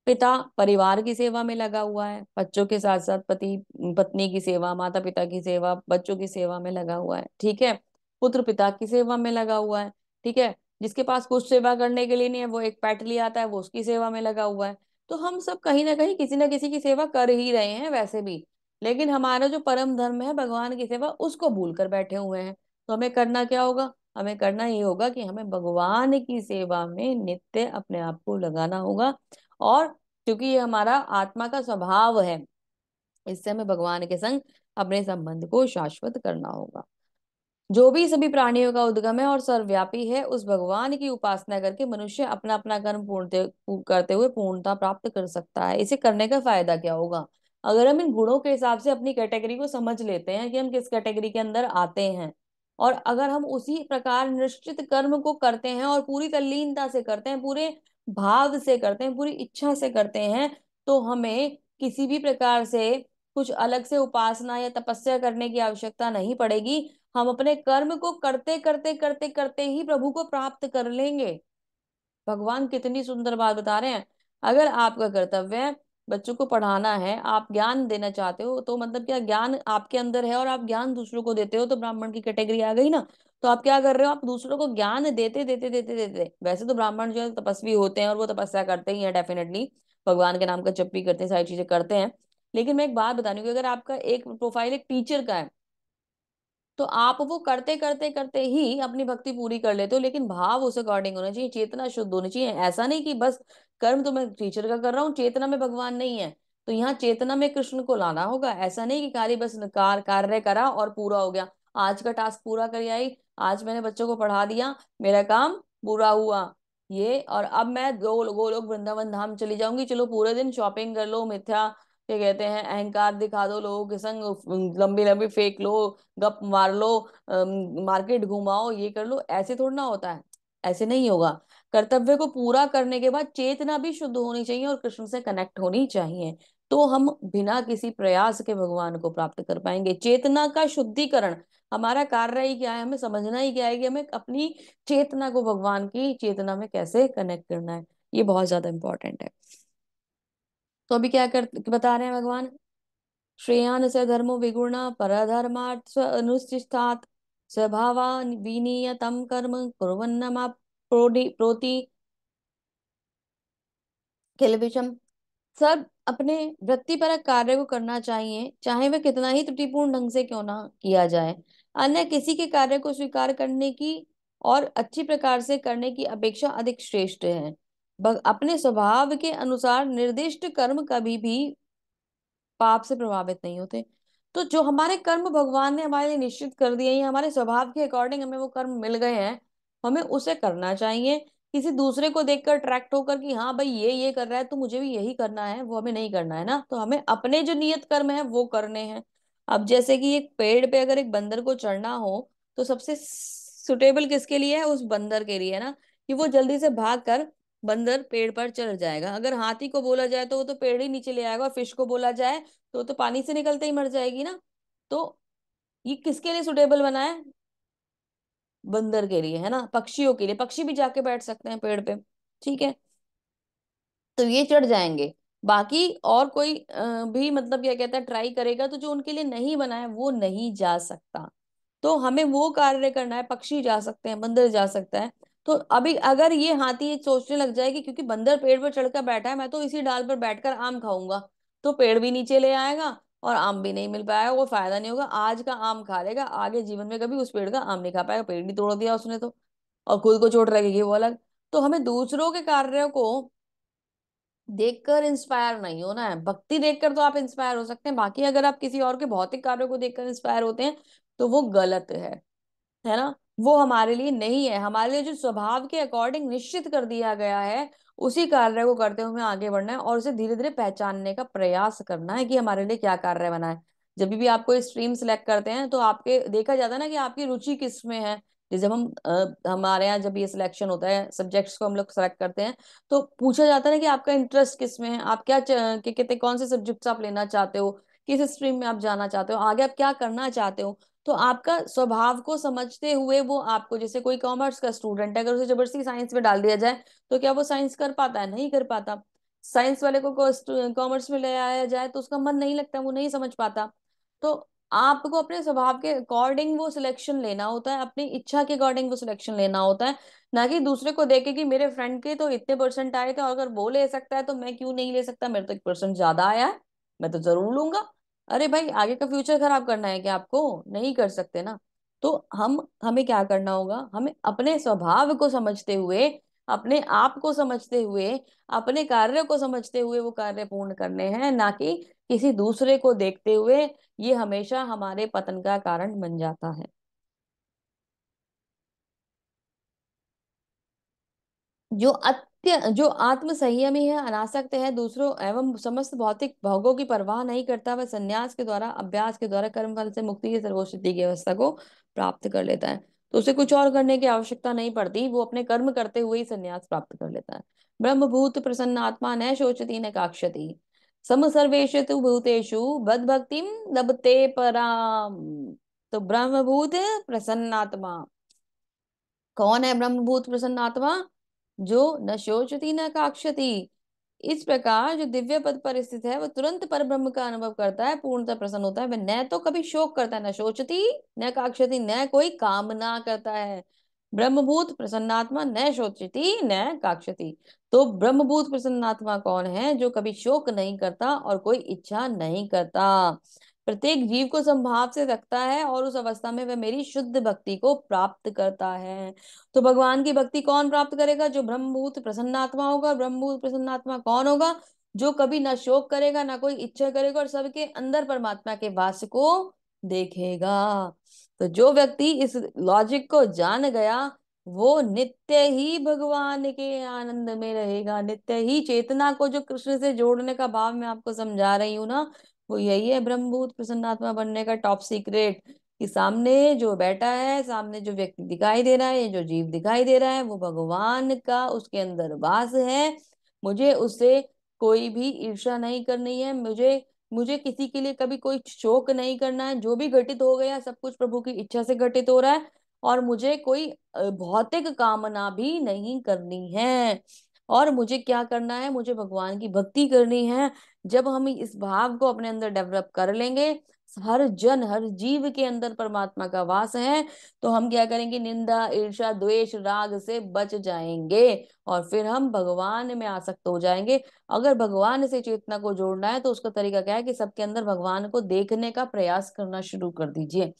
पिता परिवार की सेवा में लगा हुआ है बच्चों के साथ साथ पति पत्नी की सेवा माता पिता की सेवा बच्चों की सेवा में लगा हुआ है ठीक है पुत्र पिता की सेवा में लगा हुआ है ठीक है जिसके पास कुछ सेवा करने के लिए नहीं है वो एक पैट लिया आता है वो उसकी सेवा में लगा हुआ है तो हम सब कहीं ना कहीं किसी ना किसी की सेवा कर ही रहे हैं वैसे भी लेकिन हमारा जो परम धर्म है भगवान की सेवा उसको भूल कर बैठे हुए हैं तो हमें करना क्या होगा हमें करना ये होगा कि हमें भगवान की सेवा में नित्य अपने आप को लगाना होगा और क्योंकि ये हमारा आत्मा का स्वभाव है इससे हमें भगवान के संग अपने संबंध को शाश्वत करना होगा जो भी सभी प्राणियों का उद्गम है और सर्वव्यापी है उस भगवान की उपासना करके मनुष्य अपना अपना कर्म पूर्ण करते हुए पूर्णता प्राप्त कर सकता है इसे करने का फायदा क्या होगा अगर हम इन गुणों के हिसाब से अपनी कैटेगरी को समझ लेते हैं कि हम किस कैटेगरी के अंदर आते हैं और अगर हम उसी प्रकार निश्चित कर्म को करते हैं और पूरी तल्लीनता से करते हैं पूरे भाव से करते हैं पूरी इच्छा से करते हैं तो हमें किसी भी प्रकार से कुछ अलग से उपासना या तपस्या करने की आवश्यकता नहीं पड़ेगी हम अपने कर्म को करते करते करते करते ही प्रभु को प्राप्त कर लेंगे भगवान कितनी सुंदर बात बता रहे हैं अगर आपका कर्तव्य बच्चों को पढ़ाना है आप ज्ञान देना चाहते हो तो मतलब क्या ज्ञान आपके अंदर है और आप ज्ञान दूसरों को देते हो तो ब्राह्मण की कैटेगरी आ गई ना तो आप क्या कर रहे हो आप दूसरों को ज्ञान देते देते देते देते वैसे तो ब्राह्मण जो है तपस्वी होते हैं और वो तपस्या करते ही है डेफिनेटली भगवान के नाम का जप भी करते हैं सारी चीजें करते हैं लेकिन मैं एक बात बता रही हूँ अगर आपका एक प्रोफाइल एक टीचर का है तो आप वो करते करते करते ही अपनी भक्ति पूरी कर लेते हो लेकिन भाव उस अकॉर्डिंग होना चाहिए चेतना शुद्ध होनी चाहिए ऐसा नहीं कि बस कर्म तो मैं टीचर का कर रहा हूँ चेतना में भगवान नहीं है तो यहाँ चेतना में कृष्ण को लाना होगा ऐसा नहीं कि खाली बस कार कार्य करा और पूरा हो गया आज का टास्क पूरा कर आई आज मैंने बच्चों को पढ़ा दिया मेरा काम पूरा हुआ ये और अब मैं गो गोलोक लोग वृंदावन धाम चली जाऊंगी चलो पूरे दिन शॉपिंग कर लो मिथ्या क्या कहते हैं अहंकार दिखा दो लोगों के संग लंबी लंबी फेंक लो गप मार लो मार्केट घुमाओ ये कर लो ऐसे थोड़ा ना होता है ऐसे नहीं होगा कर्तव्य को पूरा करने के बाद चेतना भी शुद्ध होनी चाहिए और कृष्ण से कनेक्ट होनी चाहिए तो हम बिना किसी प्रयास के भगवान को प्राप्त कर पाएंगे चेतना का शुद्धिकरण हमारा कार्य ही क्या है हमें समझना ही क्या है कि हमें अपनी चेतना को भगवान की चेतना में कैसे कनेक्ट करना है ये बहुत ज्यादा इंपॉर्टेंट है तो अभी क्या कर बता रहे हैं भगवान श्रेयान से धर्मो विगुणा परधर्मार्थ अनुष्ठिष्ठात स्वभावा कर्म कुरन्नमा प्रोति किलविषम सब अपने वृत्ति पर कार्य को करना चाहिए चाहे वह कितना ही त्रुटिपूर्ण ढंग से क्यों ना किया जाए अन्य किसी के कार्य को स्वीकार करने की और अच्छी प्रकार से करने की अपेक्षा अधिक श्रेष्ठ है अपने स्वभाव के अनुसार निर्दिष्ट कर्म कभी भी पाप से प्रभावित नहीं होते तो जो हमारे कर्म भगवान ने हमारे लिए निश्चित कर दिए हैं हमारे स्वभाव के अकॉर्डिंग हमें वो कर्म मिल गए हैं हमें उसे करना चाहिए किसी दूसरे को देखकर अट्रैक्ट होकर कि हाँ भाई ये ये कर रहा है तो मुझे भी यही करना है वो हमें नहीं करना है ना तो हमें अपने जो नियत कर्म है वो करने हैं अब जैसे कि एक पेड़ पे अगर एक बंदर को चढ़ना हो तो सबसे सुटेबल किसके लिए है उस बंदर के लिए है ना कि वो जल्दी से भाग कर बंदर पेड़ पर चढ़ जाएगा अगर हाथी को बोला जाए तो वो तो पेड़ ही नीचे ले आएगा और फिश को बोला जाए तो तो पानी से निकलते ही मर जाएगी ना तो ये किसके लिए सुटेबल बना है बंदर के लिए है ना पक्षियों के लिए पक्षी भी जाके बैठ सकते हैं पेड़ पे ठीक है तो ये चढ़ जाएंगे बाकी और कोई भी मतलब क्या कहता है ट्राई करेगा तो जो उनके लिए नहीं बना है वो नहीं जा सकता तो हमें वो कार्य करना है पक्षी जा सकते हैं बंदर जा सकता है तो अभी अगर ये हाथी सोचने लग जाएगी क्योंकि बंदर पेड़ पर चढ़कर बैठा है मैं तो इसी डाल पर बैठकर आम खाऊंगा तो पेड़ भी नीचे ले आएगा और आम भी नहीं मिल पाएगा वो फायदा नहीं होगा आज का आम खा लेगा आगे जीवन में कभी उस पेड़ का आम नहीं खा पाएगा पेड़ नहीं तोड़ दिया उसने तो और खुद को चोट लगेगी वो अलग तो हमें दूसरों के कार्यों को देखकर इंस्पायर नहीं होना है भक्ति देखकर तो आप इंस्पायर हो सकते हैं बाकी अगर आप किसी और के भौतिक कार्यों को देखकर इंस्पायर होते हैं तो वो गलत है है ना वो हमारे लिए नहीं है हमारे लिए जो स्वभाव के अकॉर्डिंग निश्चित कर दिया गया है उसी कार्य को करते हुए आगे बढ़ना है और उसे धीरे धीरे पहचानने का प्रयास करना है कि हमारे लिए क्या कार्य बना है जब भी आप कोई स्ट्रीम सिलेक्ट करते हैं तो आपके देखा जाता है ना कि आपकी रुचि किस में है जब हम हमारे यहाँ जब ये सिलेक्शन होता है सब्जेक्ट्स को हम लोग सेलेक्ट करते हैं तो पूछा जाता है ना कि आपका इंटरेस्ट किस में है आप क्या कहते कौन से सब्जेक्ट्स आप लेना चाहते हो किस स्ट्रीम में आप जाना चाहते हो आगे आप क्या करना चाहते हो तो आपका स्वभाव को समझते हुए वो आपको जैसे कोई कॉमर्स का स्टूडेंट है अगर उसे जबरदस्ती साइंस में डाल दिया जाए तो क्या वो साइंस कर पाता है नहीं कर पाता साइंस वाले को कॉमर्स में ले आया जाए तो उसका मन नहीं लगता वो नहीं समझ पाता तो आपको अपने स्वभाव के अकॉर्डिंग वो सिलेक्शन लेना होता है अपनी इच्छा के अकॉर्डिंग वो सिलेक्शन लेना होता है ना कि दूसरे को देखे कि मेरे फ्रेंड के तो इतने परसेंट आए थे और अगर वो ले सकता है तो मैं क्यों नहीं ले सकता मेरे तो एक परसेंट ज्यादा आया है मैं तो जरूर लूंगा अरे भाई आगे का फ्यूचर खराब करना है क्या आपको नहीं कर सकते ना तो हम हमें क्या करना होगा हमें अपने स्वभाव को समझते हुए अपने आप को समझते हुए अपने कार्य को समझते हुए वो कार्य पूर्ण करने हैं ना कि किसी दूसरे को देखते हुए ये हमेशा हमारे पतन का कारण बन जाता है जो अत नित्य जो आत्म संयमी है अनासक्त है दूसरों एवं समस्त भौतिक भोगों की परवाह नहीं करता वह संन्यास के द्वारा अभ्यास के द्वारा फल से मुक्ति की सर्वोच्च की अवस्था को प्राप्त कर लेता है तो उसे कुछ और करने की आवश्यकता नहीं पड़ती वो अपने कर्म करते हुए ही संन्यास प्राप्त कर लेता है भूत प्रसन्न आत्मा न शोचती न काक्षती सम सर्वेश भूतेशु बद भक्ति दबते पराम तो ब्रह्मभूत प्रसन्न आत्मा कौन है ब्रह्मभूत प्रसन्न आत्मा जो न शोचती न काक्षती इस प्रकार जो दिव्य पद पर स्थित है वह तुरंत पर ब्रह्म का अनुभव करता है पूर्णतः प्रसन्न होता है वह न तो कभी शोक करता है न शोचती न काक्षती न कोई कामना करता है ब्रह्मभूत प्रसन्नात्मा न शोचती न काक्षती तो ब्रह्मभूत प्रसन्नात्मा कौन है जो कभी शोक नहीं करता और कोई इच्छा नहीं करता प्रत्येक जीव को संभाव से रखता है और उस अवस्था में वह मेरी शुद्ध भक्ति को प्राप्त करता है तो भगवान की भक्ति कौन प्राप्त करेगा जो ब्रह्मभूत प्रसन्न आत्मा होगा ब्रह्मभूत प्रसन्न आत्मा कौन होगा जो कभी ना शोक करेगा ना कोई इच्छा करेगा और सबके अंदर परमात्मा के वास को देखेगा तो जो व्यक्ति इस लॉजिक को जान गया वो नित्य ही भगवान के आनंद में रहेगा नित्य ही चेतना को जो कृष्ण से जोड़ने का भाव मैं आपको समझा रही हूँ ना वो यही है ब्रह्मभूत प्रसन्न आत्मा बनने का टॉप सीक्रेट कि सामने जो बैठा है सामने जो व्यक्ति दिखाई दे रहा है जो जीव दिखाई दे रहा है वो भगवान का उसके अंदर वास है मुझे उससे कोई भी ईर्षा नहीं करनी है मुझे मुझे किसी के लिए कभी कोई शोक नहीं करना है जो भी घटित हो गया सब कुछ प्रभु की इच्छा से घटित हो रहा है और मुझे कोई भौतिक कामना भी नहीं करनी है और मुझे क्या करना है मुझे भगवान की भक्ति करनी है जब हम इस भाव को अपने अंदर डेवलप कर लेंगे हर जन हर जीव के अंदर परमात्मा का वास है तो हम क्या करेंगे निंदा ईर्षा द्वेष राग से बच जाएंगे और फिर हम भगवान में आसक्त हो जाएंगे अगर भगवान से चेतना को जोड़ना है तो उसका तरीका क्या है कि सबके अंदर भगवान को देखने का प्रयास करना शुरू कर दीजिए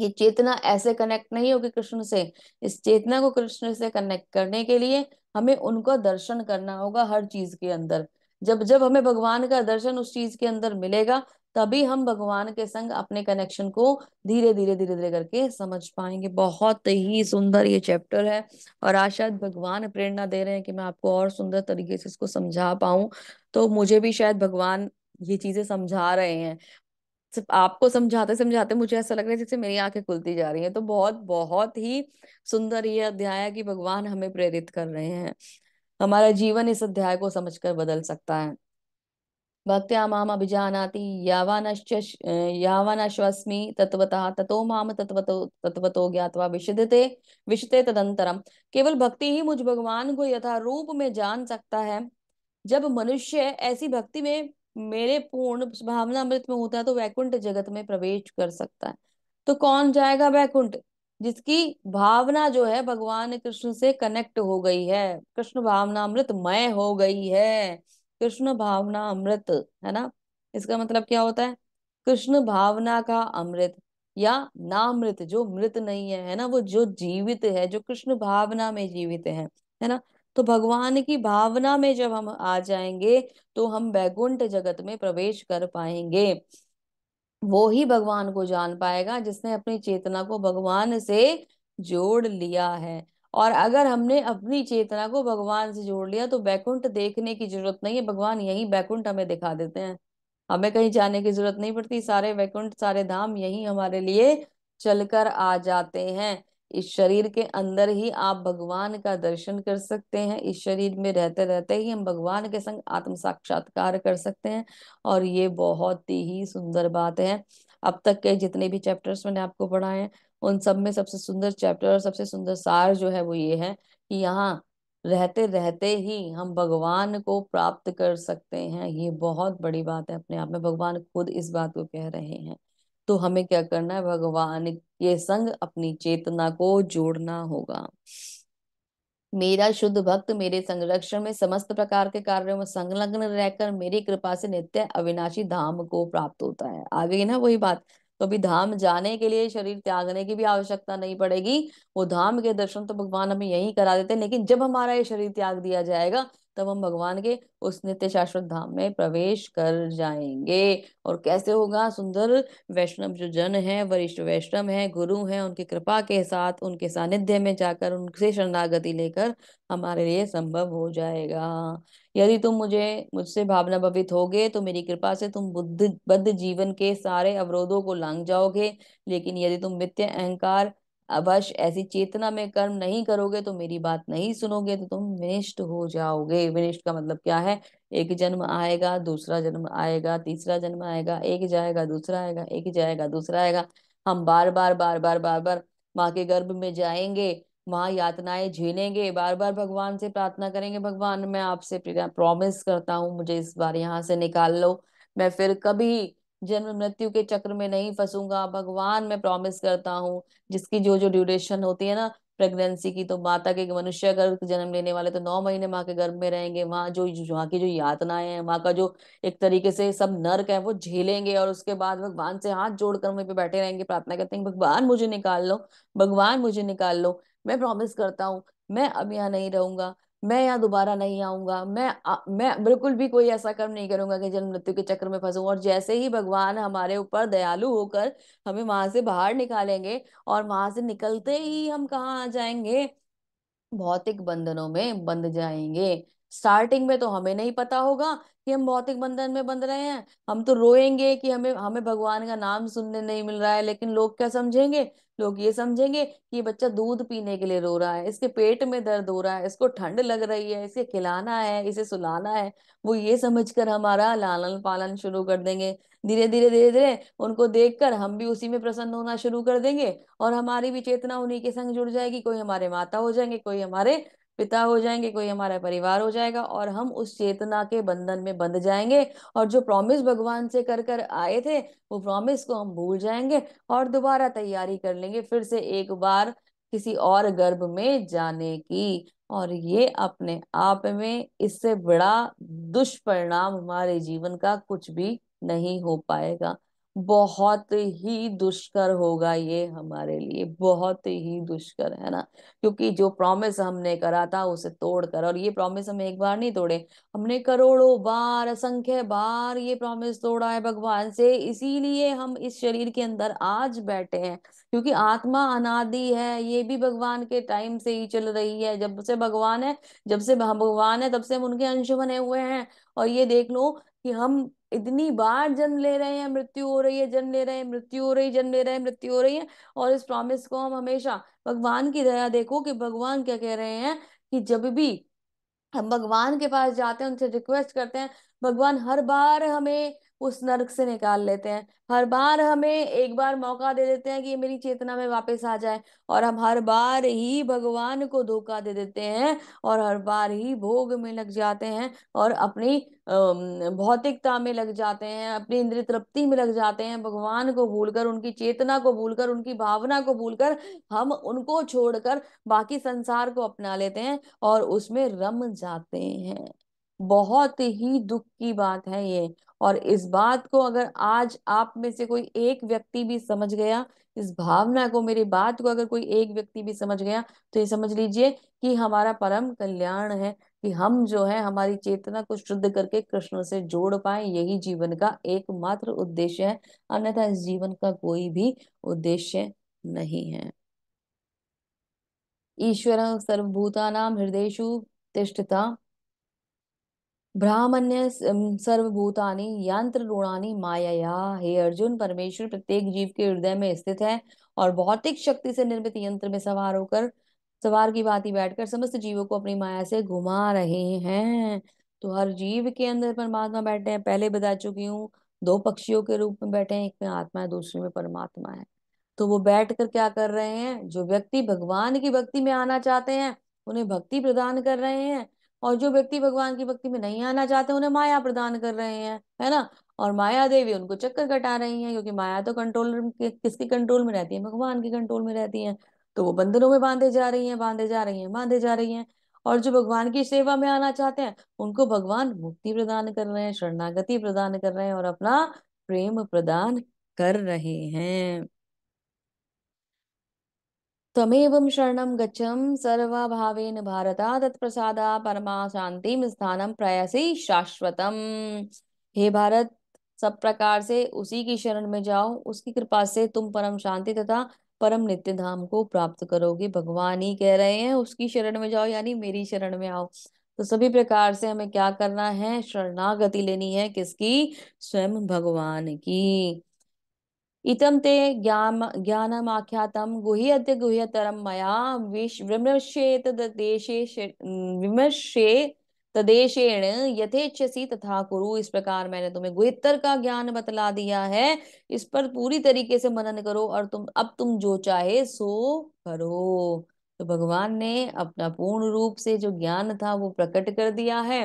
ये चेतना ऐसे कनेक्ट नहीं होगी कृष्ण से इस चेतना को कृष्ण से कनेक्ट करने के लिए हमें उनका दर्शन करना होगा हर चीज के अंदर जब जब हमें भगवान का दर्शन उस चीज के अंदर मिलेगा तभी हम भगवान के संग अपने कनेक्शन को धीरे धीरे धीरे धीरे करके समझ पाएंगे बहुत ही सुंदर ये चैप्टर है और आज शायद भगवान प्रेरणा दे रहे हैं कि मैं आपको और सुंदर तरीके से इसको समझा पाऊं तो मुझे भी शायद भगवान ये चीजें समझा रहे हैं सिर्फ आपको समझाते समझाते मुझे ऐसा लग रहा है जैसे मेरी आंखें खुलती जा रही हैं तो बहुत बहुत ही सुंदर ये अध्याय है कि भगवान हमें प्रेरित कर रहे हैं हमारा जीवन इस अध्याय को समझकर बदल सकता है भक्त्या माम अभिजानाति यावानश्च यावानश्वस्मि तत्वता ततो माम तत्वतो तत्वतो ज्ञातवा विशदते विशते तदंतरम केवल भक्ति ही मुझ भगवान को यथारूप में जान सकता है जब मनुष्य ऐसी भक्ति में मेरे पूर्ण भावना अमृत में होता है तो वैकुंठ जगत में प्रवेश कर सकता है तो कौन जाएगा वैकुंठ जिसकी भावना जो है भगवान कृष्ण से कनेक्ट हो गई है कृष्ण भावना अमृत मय हो गई है कृष्ण भावना अमृत है ना इसका मतलब क्या होता है कृष्ण भावना का अमृत या नामृत जो मृत नहीं है है ना वो जो जीवित है जो कृष्ण भावना में जीवित है है ना तो भगवान की भावना में जब हम आ जाएंगे तो हम वैकुंठ जगत में प्रवेश कर पाएंगे वो ही भगवान को जान पाएगा जिसने अपनी चेतना को भगवान से जोड़ लिया है और अगर हमने अपनी चेतना को भगवान से जोड़ लिया तो बैकुंठ देखने की जरूरत नहीं है भगवान यही बैकुंठ हमें दिखा देते हैं हमें कहीं जाने की जरूरत नहीं पड़ती सारे वैकुंठ सारे धाम यही हमारे लिए चलकर आ जाते हैं इस शरीर के अंदर ही आप भगवान का दर्शन कर सकते हैं इस शरीर में रहते रहते ही हम भगवान के संग आत्म साक्षात्कार कर सकते हैं और ये बहुत ही सुंदर बात है अब तक के जितने भी चैप्टर्स मैंने आपको पढ़ाए हैं उन सब में सबसे सुंदर चैप्टर और सबसे सुंदर सार जो है वो ये है कि यहाँ रहते रहते ही हम भगवान को प्राप्त कर सकते हैं ये बहुत बड़ी बात है अपने आप में भगवान खुद इस बात को कह रहे हैं तो हमें क्या करना है भगवान के संग अपनी चेतना को जोड़ना होगा मेरा शुद्ध भक्त मेरे संरक्षण में समस्त प्रकार के कार्यों में संलग्न रहकर मेरी कृपा से नित्य अविनाशी धाम को प्राप्त होता है आगे ना वही बात तो अभी धाम जाने के लिए शरीर त्यागने की भी आवश्यकता नहीं पड़ेगी वो धाम के दर्शन तो भगवान हमें यही करा देते हैं लेकिन जब हमारा ये शरीर त्याग दिया जाएगा तब हम भगवान के उस नित्य शाश्वत धाम में प्रवेश कर जाएंगे और कैसे होगा सुंदर वैष्णव जो जन है वरिष्ठ वैष्णव है गुरु हैं उनकी कृपा के साथ उनके सानिध्य में जाकर उनसे शरणागति लेकर हमारे लिए संभव हो जाएगा यदि तुम मुझे मुझसे भावना भवित होगे तो मेरी कृपा से तुम बुद्ध बद्ध जीवन के सारे अवरोधों को लांग जाओगे लेकिन यदि तुम वित्तीय अहंकार अवश्य ऐसी चेतना में कर्म नहीं करोगे तो मेरी बात नहीं सुनोगे तो तुम विनिष्ट हो जाओगे विनिष्ट का मतलब क्या है एक जन्म आएगा दूसरा जन्म आएगा तीसरा जन्म आएगा एक जाएगा दूसरा आएगा एक जाएगा दूसरा आएगा हम बार बार बार बार बार बार माँ के गर्भ में जाएंगे वहां यातनाएं झेलेंगे बार बार भगवान से प्रार्थना करेंगे भगवान मैं आपसे प्रॉमिस करता हूँ मुझे इस बार यहाँ से निकाल लो मैं फिर कभी जन्म मृत्यु के चक्र में नहीं फंसूंगा भगवान मैं प्रॉमिस करता हूँ जिसकी जो जो ड्यूरेशन होती है ना प्रेगनेंसी की तो माता के मनुष्य अगर जन्म लेने वाले तो नौ महीने माँ के गर्भ में रहेंगे वहाँ जो वहाँ की जो यातनाएं हैं वहाँ का जो एक तरीके से सब नर्क है वो झेलेंगे और उसके बाद भगवान से हाथ जोड़कर वहीं पे बैठे रहेंगे प्रार्थना करते हैं भगवान मुझे निकाल लो भगवान मुझे निकाल लो मैं प्रॉमिस करता हूँ मैं अब यहाँ नहीं रहूंगा मैं यहाँ दोबारा नहीं आऊंगा मैं आ, मैं बिल्कुल भी कोई ऐसा कर्म नहीं करूंगा कि जन्म मृत्यु के चक्र में फंसूं और जैसे ही भगवान हमारे ऊपर दयालु होकर हमें वहां से बाहर निकालेंगे और वहां से निकलते ही हम कहाँ आ जाएंगे भौतिक बंधनों में बंध जाएंगे स्टार्टिंग में तो हमें नहीं पता होगा कि हम भौतिक बंधन में बंध रहे हैं हम तो रोएंगे कि हमें हमें भगवान का नाम सुनने नहीं मिल रहा है लेकिन लोग क्या समझेंगे लोग ये समझेंगे कि बच्चा दूध पीने के लिए रो रहा है इसके पेट में दर्द हो रहा है इसको ठंड लग रही है इसे खिलाना है इसे सुलाना है वो ये समझकर हमारा लालन पालन शुरू कर देंगे धीरे धीरे धीरे धीरे उनको देखकर हम भी उसी में प्रसन्न होना शुरू कर देंगे और हमारी भी चेतना उन्हीं के संग जुड़ जाएगी कोई हमारे माता हो जाएंगे कोई हमारे पिता हो जाएंगे कोई हमारा परिवार हो जाएगा और हम उस चेतना के बंधन में बंध जाएंगे और जो प्रॉमिस भगवान से कर कर आए थे वो प्रॉमिस को हम भूल जाएंगे और दोबारा तैयारी कर लेंगे फिर से एक बार किसी और गर्भ में जाने की और ये अपने आप में इससे बड़ा दुष्परिणाम हमारे जीवन का कुछ भी नहीं हो पाएगा बहुत ही दुष्कर होगा ये हमारे लिए बहुत ही दुष्कर है ना क्योंकि जो प्रॉमिस हमने करा था उसे तोड़कर और ये प्रॉमिस हम एक बार नहीं तोड़े हमने करोड़ों बार असंख्य बार ये प्रॉमिस तोड़ा है भगवान से इसीलिए हम इस शरीर के अंदर आज बैठे हैं क्योंकि आत्मा अनादि है ये भी भगवान के टाइम से ही चल रही है जब से भगवान है जब से हम भगवान है तब से हम उनके अंश बने हुए हैं और ये देख लो कि हम इतनी बार जन्म ले रहे हैं मृत्यु हो रही है जन्म ले रहे हैं मृत्यु हो रही है जन्म ले रहे हैं मृत्यु हो रही है और इस प्रॉमिस को हम हमेशा भगवान की दया देखो कि भगवान क्या कह रहे हैं कि जब भी हम भगवान के पास जाते हैं उनसे रिक्वेस्ट करते हैं भगवान हर बार हमें उस नर्क से निकाल लेते हैं हर बार हमें एक बार मौका दे देते हैं कि ये मेरी चेतना में वापस आ जाए और हम हर बार ही भगवान को धोखा दे देते हैं और हर बार ही भोग में लग जाते हैं और अपनी भौतिकता में लग जाते हैं अपनी इंद्र तृप्ति में लग जाते हैं भगवान को भूलकर उनकी चेतना को भूलकर उनकी भावना को भूलकर हम उनको छोड़कर बाकी संसार को अपना लेते हैं और उसमें रम जाते हैं बहुत ही दुख की बात है ये और इस बात को अगर आज आप में से कोई एक व्यक्ति भी समझ गया इस भावना को मेरी बात को अगर कोई एक व्यक्ति भी समझ गया तो ये समझ लीजिए कि हमारा परम कल्याण है कि हम जो है हमारी चेतना को शुद्ध करके कृष्ण से जोड़ पाए यही जीवन का एकमात्र उद्देश्य है अन्यथा इस जीवन का कोई भी उद्देश्य नहीं है ईश्वर सर्वभूतानाम हृदय तिष्ठता ब्राह्मण्य सर्वभूतानि यंत्र रूणानी माया हे अर्जुन परमेश्वर प्रत्येक जीव के हृदय में स्थित है और भौतिक शक्ति से निर्मित यंत्र में सवार होकर सवार की ही बैठकर समस्त जीवों को अपनी माया से घुमा रहे हैं तो हर जीव के अंदर परमात्मा बैठे हैं पहले बता चुकी हूँ दो पक्षियों के रूप में बैठे हैं एक में आत्मा है दूसरे में परमात्मा है तो वो बैठ कर क्या कर रहे हैं जो व्यक्ति भगवान की भक्ति में आना चाहते हैं उन्हें भक्ति प्रदान कर रहे हैं और जो व्यक्ति भगवान की भक्ति में नहीं आना चाहते उन्हें माया प्रदान कर रहे हैं है ना और माया देवी उनको चक्कर कटा रही है क्योंकि माया तो कंट्रोल किसके कंट्रोल में रहती है भगवान के कंट्रोल में रहती है तो वो बंधनों में बांधे जा रही है बांधे जा रही है बांधे जा रही है और जो भगवान की सेवा में आना चाहते हैं उनको भगवान मुक्ति प्रदान कर रहे हैं शरणागति प्रदान कर रहे हैं और अपना प्रेम प्रदान कर रहे हैं त्वमेवं शरणं गच्छं सर्वभावेन भारत तत्प्रसादा परमा शांतिम स्थानम प्रयासी शाश्वतम हे भारत सब प्रकार से उसी की शरण में जाओ उसकी कृपा से तुम परम शांति तथा परम नित्य धाम को प्राप्त करोगे भगवान ही कह रहे हैं उसकी शरण में जाओ यानी मेरी शरण में आओ तो सभी प्रकार से हमें क्या करना है शरणागति लेनी है किसकी स्वयं भगवान की इतम ते ज्ञाम ज्ञानमाख्यातं गुह्यते गुह्यतरं मया विमर्शे तदेशे विमर्शे तदेशेण यथेच्छसी तथा कुरु इस प्रकार मैंने तुम्हें गुहितर का ज्ञान बतला दिया है इस पर पूरी तरीके से मनन करो और तुम अब तुम जो चाहे सो करो तो भगवान ने अपना पूर्ण रूप से जो ज्ञान था वो प्रकट कर दिया है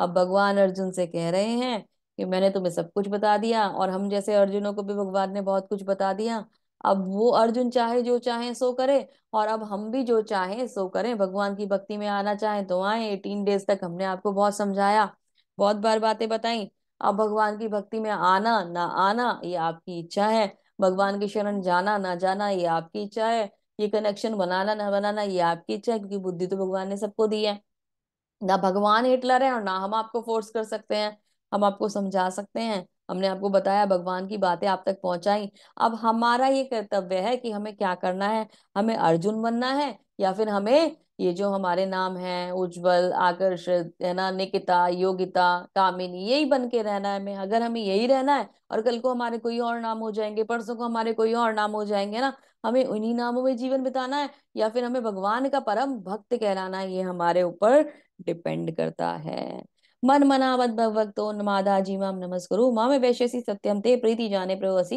अब भगवान अर्जुन से कह रहे हैं कि मैंने तुम्हें सब कुछ बता दिया और हम जैसे अर्जुनों को भी भगवान ने बहुत कुछ बता दिया अब वो अर्जुन चाहे जो चाहे सो करे और अब हम भी जो चाहे सो करें भगवान की भक्ति में आना चाहे तो आए एटीन डेज तक हमने आपको बहुत समझाया बहुत बार बातें बताई अब भगवान की भक्ति में आना ना आना ये आपकी इच्छा है भगवान की शरण जाना ना जाना ये आपकी इच्छा है ये कनेक्शन बनाना ना बनाना ये आपकी इच्छा है क्योंकि बुद्धि तो भगवान ने सबको दी है ना भगवान हिटलर है और ना हम आपको फोर्स कर सकते हैं हम आपको समझा सकते हैं हमने आपको बताया भगवान की बातें आप तक पहुंचाई अब हमारा ये कर्तव्य है कि हमें क्या करना है हमें अर्जुन बनना है या फिर हमें ये जो हमारे नाम है उज्जवल आकर्षित है ना निकिता योगिता कामिनी यही बन के रहना है हमें अगर हमें यही रहना है और कल को हमारे कोई और नाम हो जाएंगे परसों को हमारे कोई और नाम हो जाएंगे ना हमें उन्हीं नामों में जीवन बिताना है या फिर हमें भगवान का परम भक्त कहलाना है ये हमारे ऊपर डिपेंड करता है मन मनावत भक्तो नमादा जी माम नमस्करु मामे वैश्यसी सत्यम ते प्रीति जाने प्रयोसी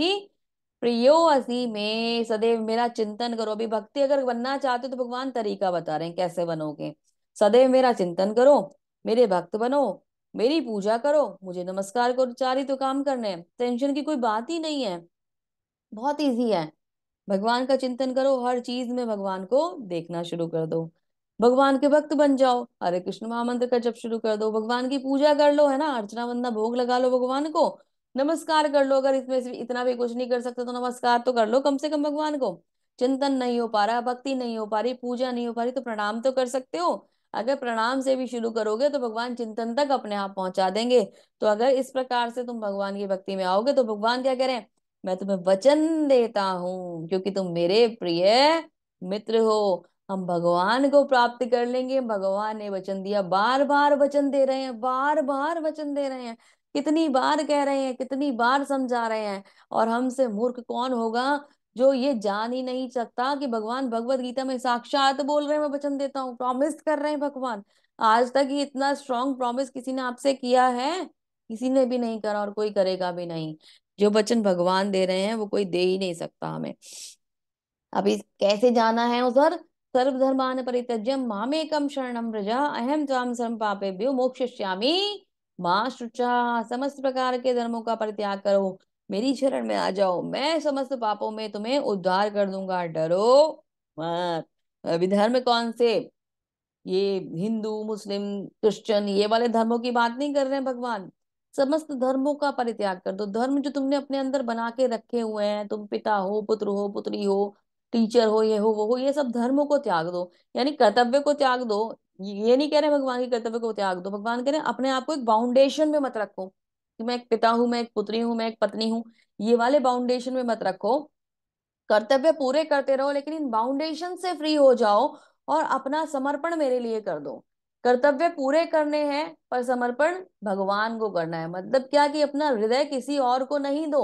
प्रियो असी में सदैव मेरा चिंतन करो अभी भक्ति अगर बनना चाहते हो तो भगवान तरीका बता रहे हैं कैसे बनोगे सदैव मेरा चिंतन करो मेरे भक्त बनो मेरी पूजा करो मुझे नमस्कार करो चार ही तो काम करने हैं टेंशन की कोई बात ही नहीं है बहुत ईजी है भगवान का चिंतन करो हर चीज में भगवान को देखना शुरू कर दो भगवान के भक्त बन जाओ हरे कृष्ण महामंत्र का जब शुरू कर दो भगवान की पूजा कर लो है ना अर्चना वंदना भोग लगा लो भगवान को नमस्कार कर लो अगर इसमें इतना भी कुछ नहीं कर सकते तो नमस्कार तो कर लो कम से कम भगवान को चिंतन नहीं हो पा रहा भक्ति नहीं हो पा रही पूजा नहीं हो पा रही तो प्रणाम तो कर सकते हो अगर प्रणाम से भी शुरू करोगे तो भगवान चिंतन तक अपने आप पहुंचा देंगे तो अगर इस प्रकार से तुम भगवान की भक्ति में आओगे तो भगवान क्या कह रहे हैं मैं तुम्हें वचन देता हूँ क्योंकि तुम मेरे प्रिय मित्र हो हम भगवान को प्राप्त कर लेंगे भगवान ने वचन दिया बार बार वचन दे रहे हैं बार बार वचन दे रहे हैं कितनी बार कह रहे हैं कितनी बार समझा रहे हैं और हमसे मूर्ख कौन होगा जो ये जान ही नहीं सकता कि भगवान भगवत गीता में साक्षात बोल रहे हैं मैं वचन देता हूँ प्रॉमिस कर रहे हैं भगवान आज तक ये इतना स्ट्रॉन्ग प्रॉमिस किसी ने आपसे किया है किसी ने भी नहीं करा और कोई करेगा भी नहीं जो वचन भगवान दे रहे हैं वो कोई दे ही नहीं सकता हमें अभी कैसे जाना है उधर सर्वधर्मान परित्यज्य मामेकं शरणं व्रज अहम त्वाम सर्व पापेभ्यो मोक्षिष्यामि माँ शुचा समस्त प्रकार के धर्मों का परित्याग करो मेरी शरण में आ जाओ मैं समस्त पापों में तुम्हें उद्धार कर दूंगा डरो मत अभी धर्म कौन से ये हिंदू मुस्लिम क्रिश्चियन ये वाले धर्मों की बात नहीं कर रहे हैं भगवान समस्त धर्मों का परित्याग कर दो धर्म जो तुमने अपने अंदर बना के रखे हुए हैं तुम पिता हो पुत्र हो पुत्री हो टीचर हो ये हो वो हो ये सब धर्मों को त्याग दो यानी कर्तव्य को त्याग दो ये नहीं कह रहे भगवान के कर्तव्य को त्याग दो भगवान कह रहे अपने आप को एक बाउंडेशन में मत रखो कि मैं एक पिता हूं मैं एक पुत्री हूं मैं एक पत्नी हूं ये वाले बाउंडेशन में मत रखो कर्तव्य पूरे करते रहो लेकिन इन बाउंडेशन से फ्री हो जाओ और अपना समर्पण मेरे लिए कर दो कर्तव्य पूरे करने हैं पर समर्पण भगवान को करना है मतलब क्या कि अपना हृदय किसी और को नहीं दो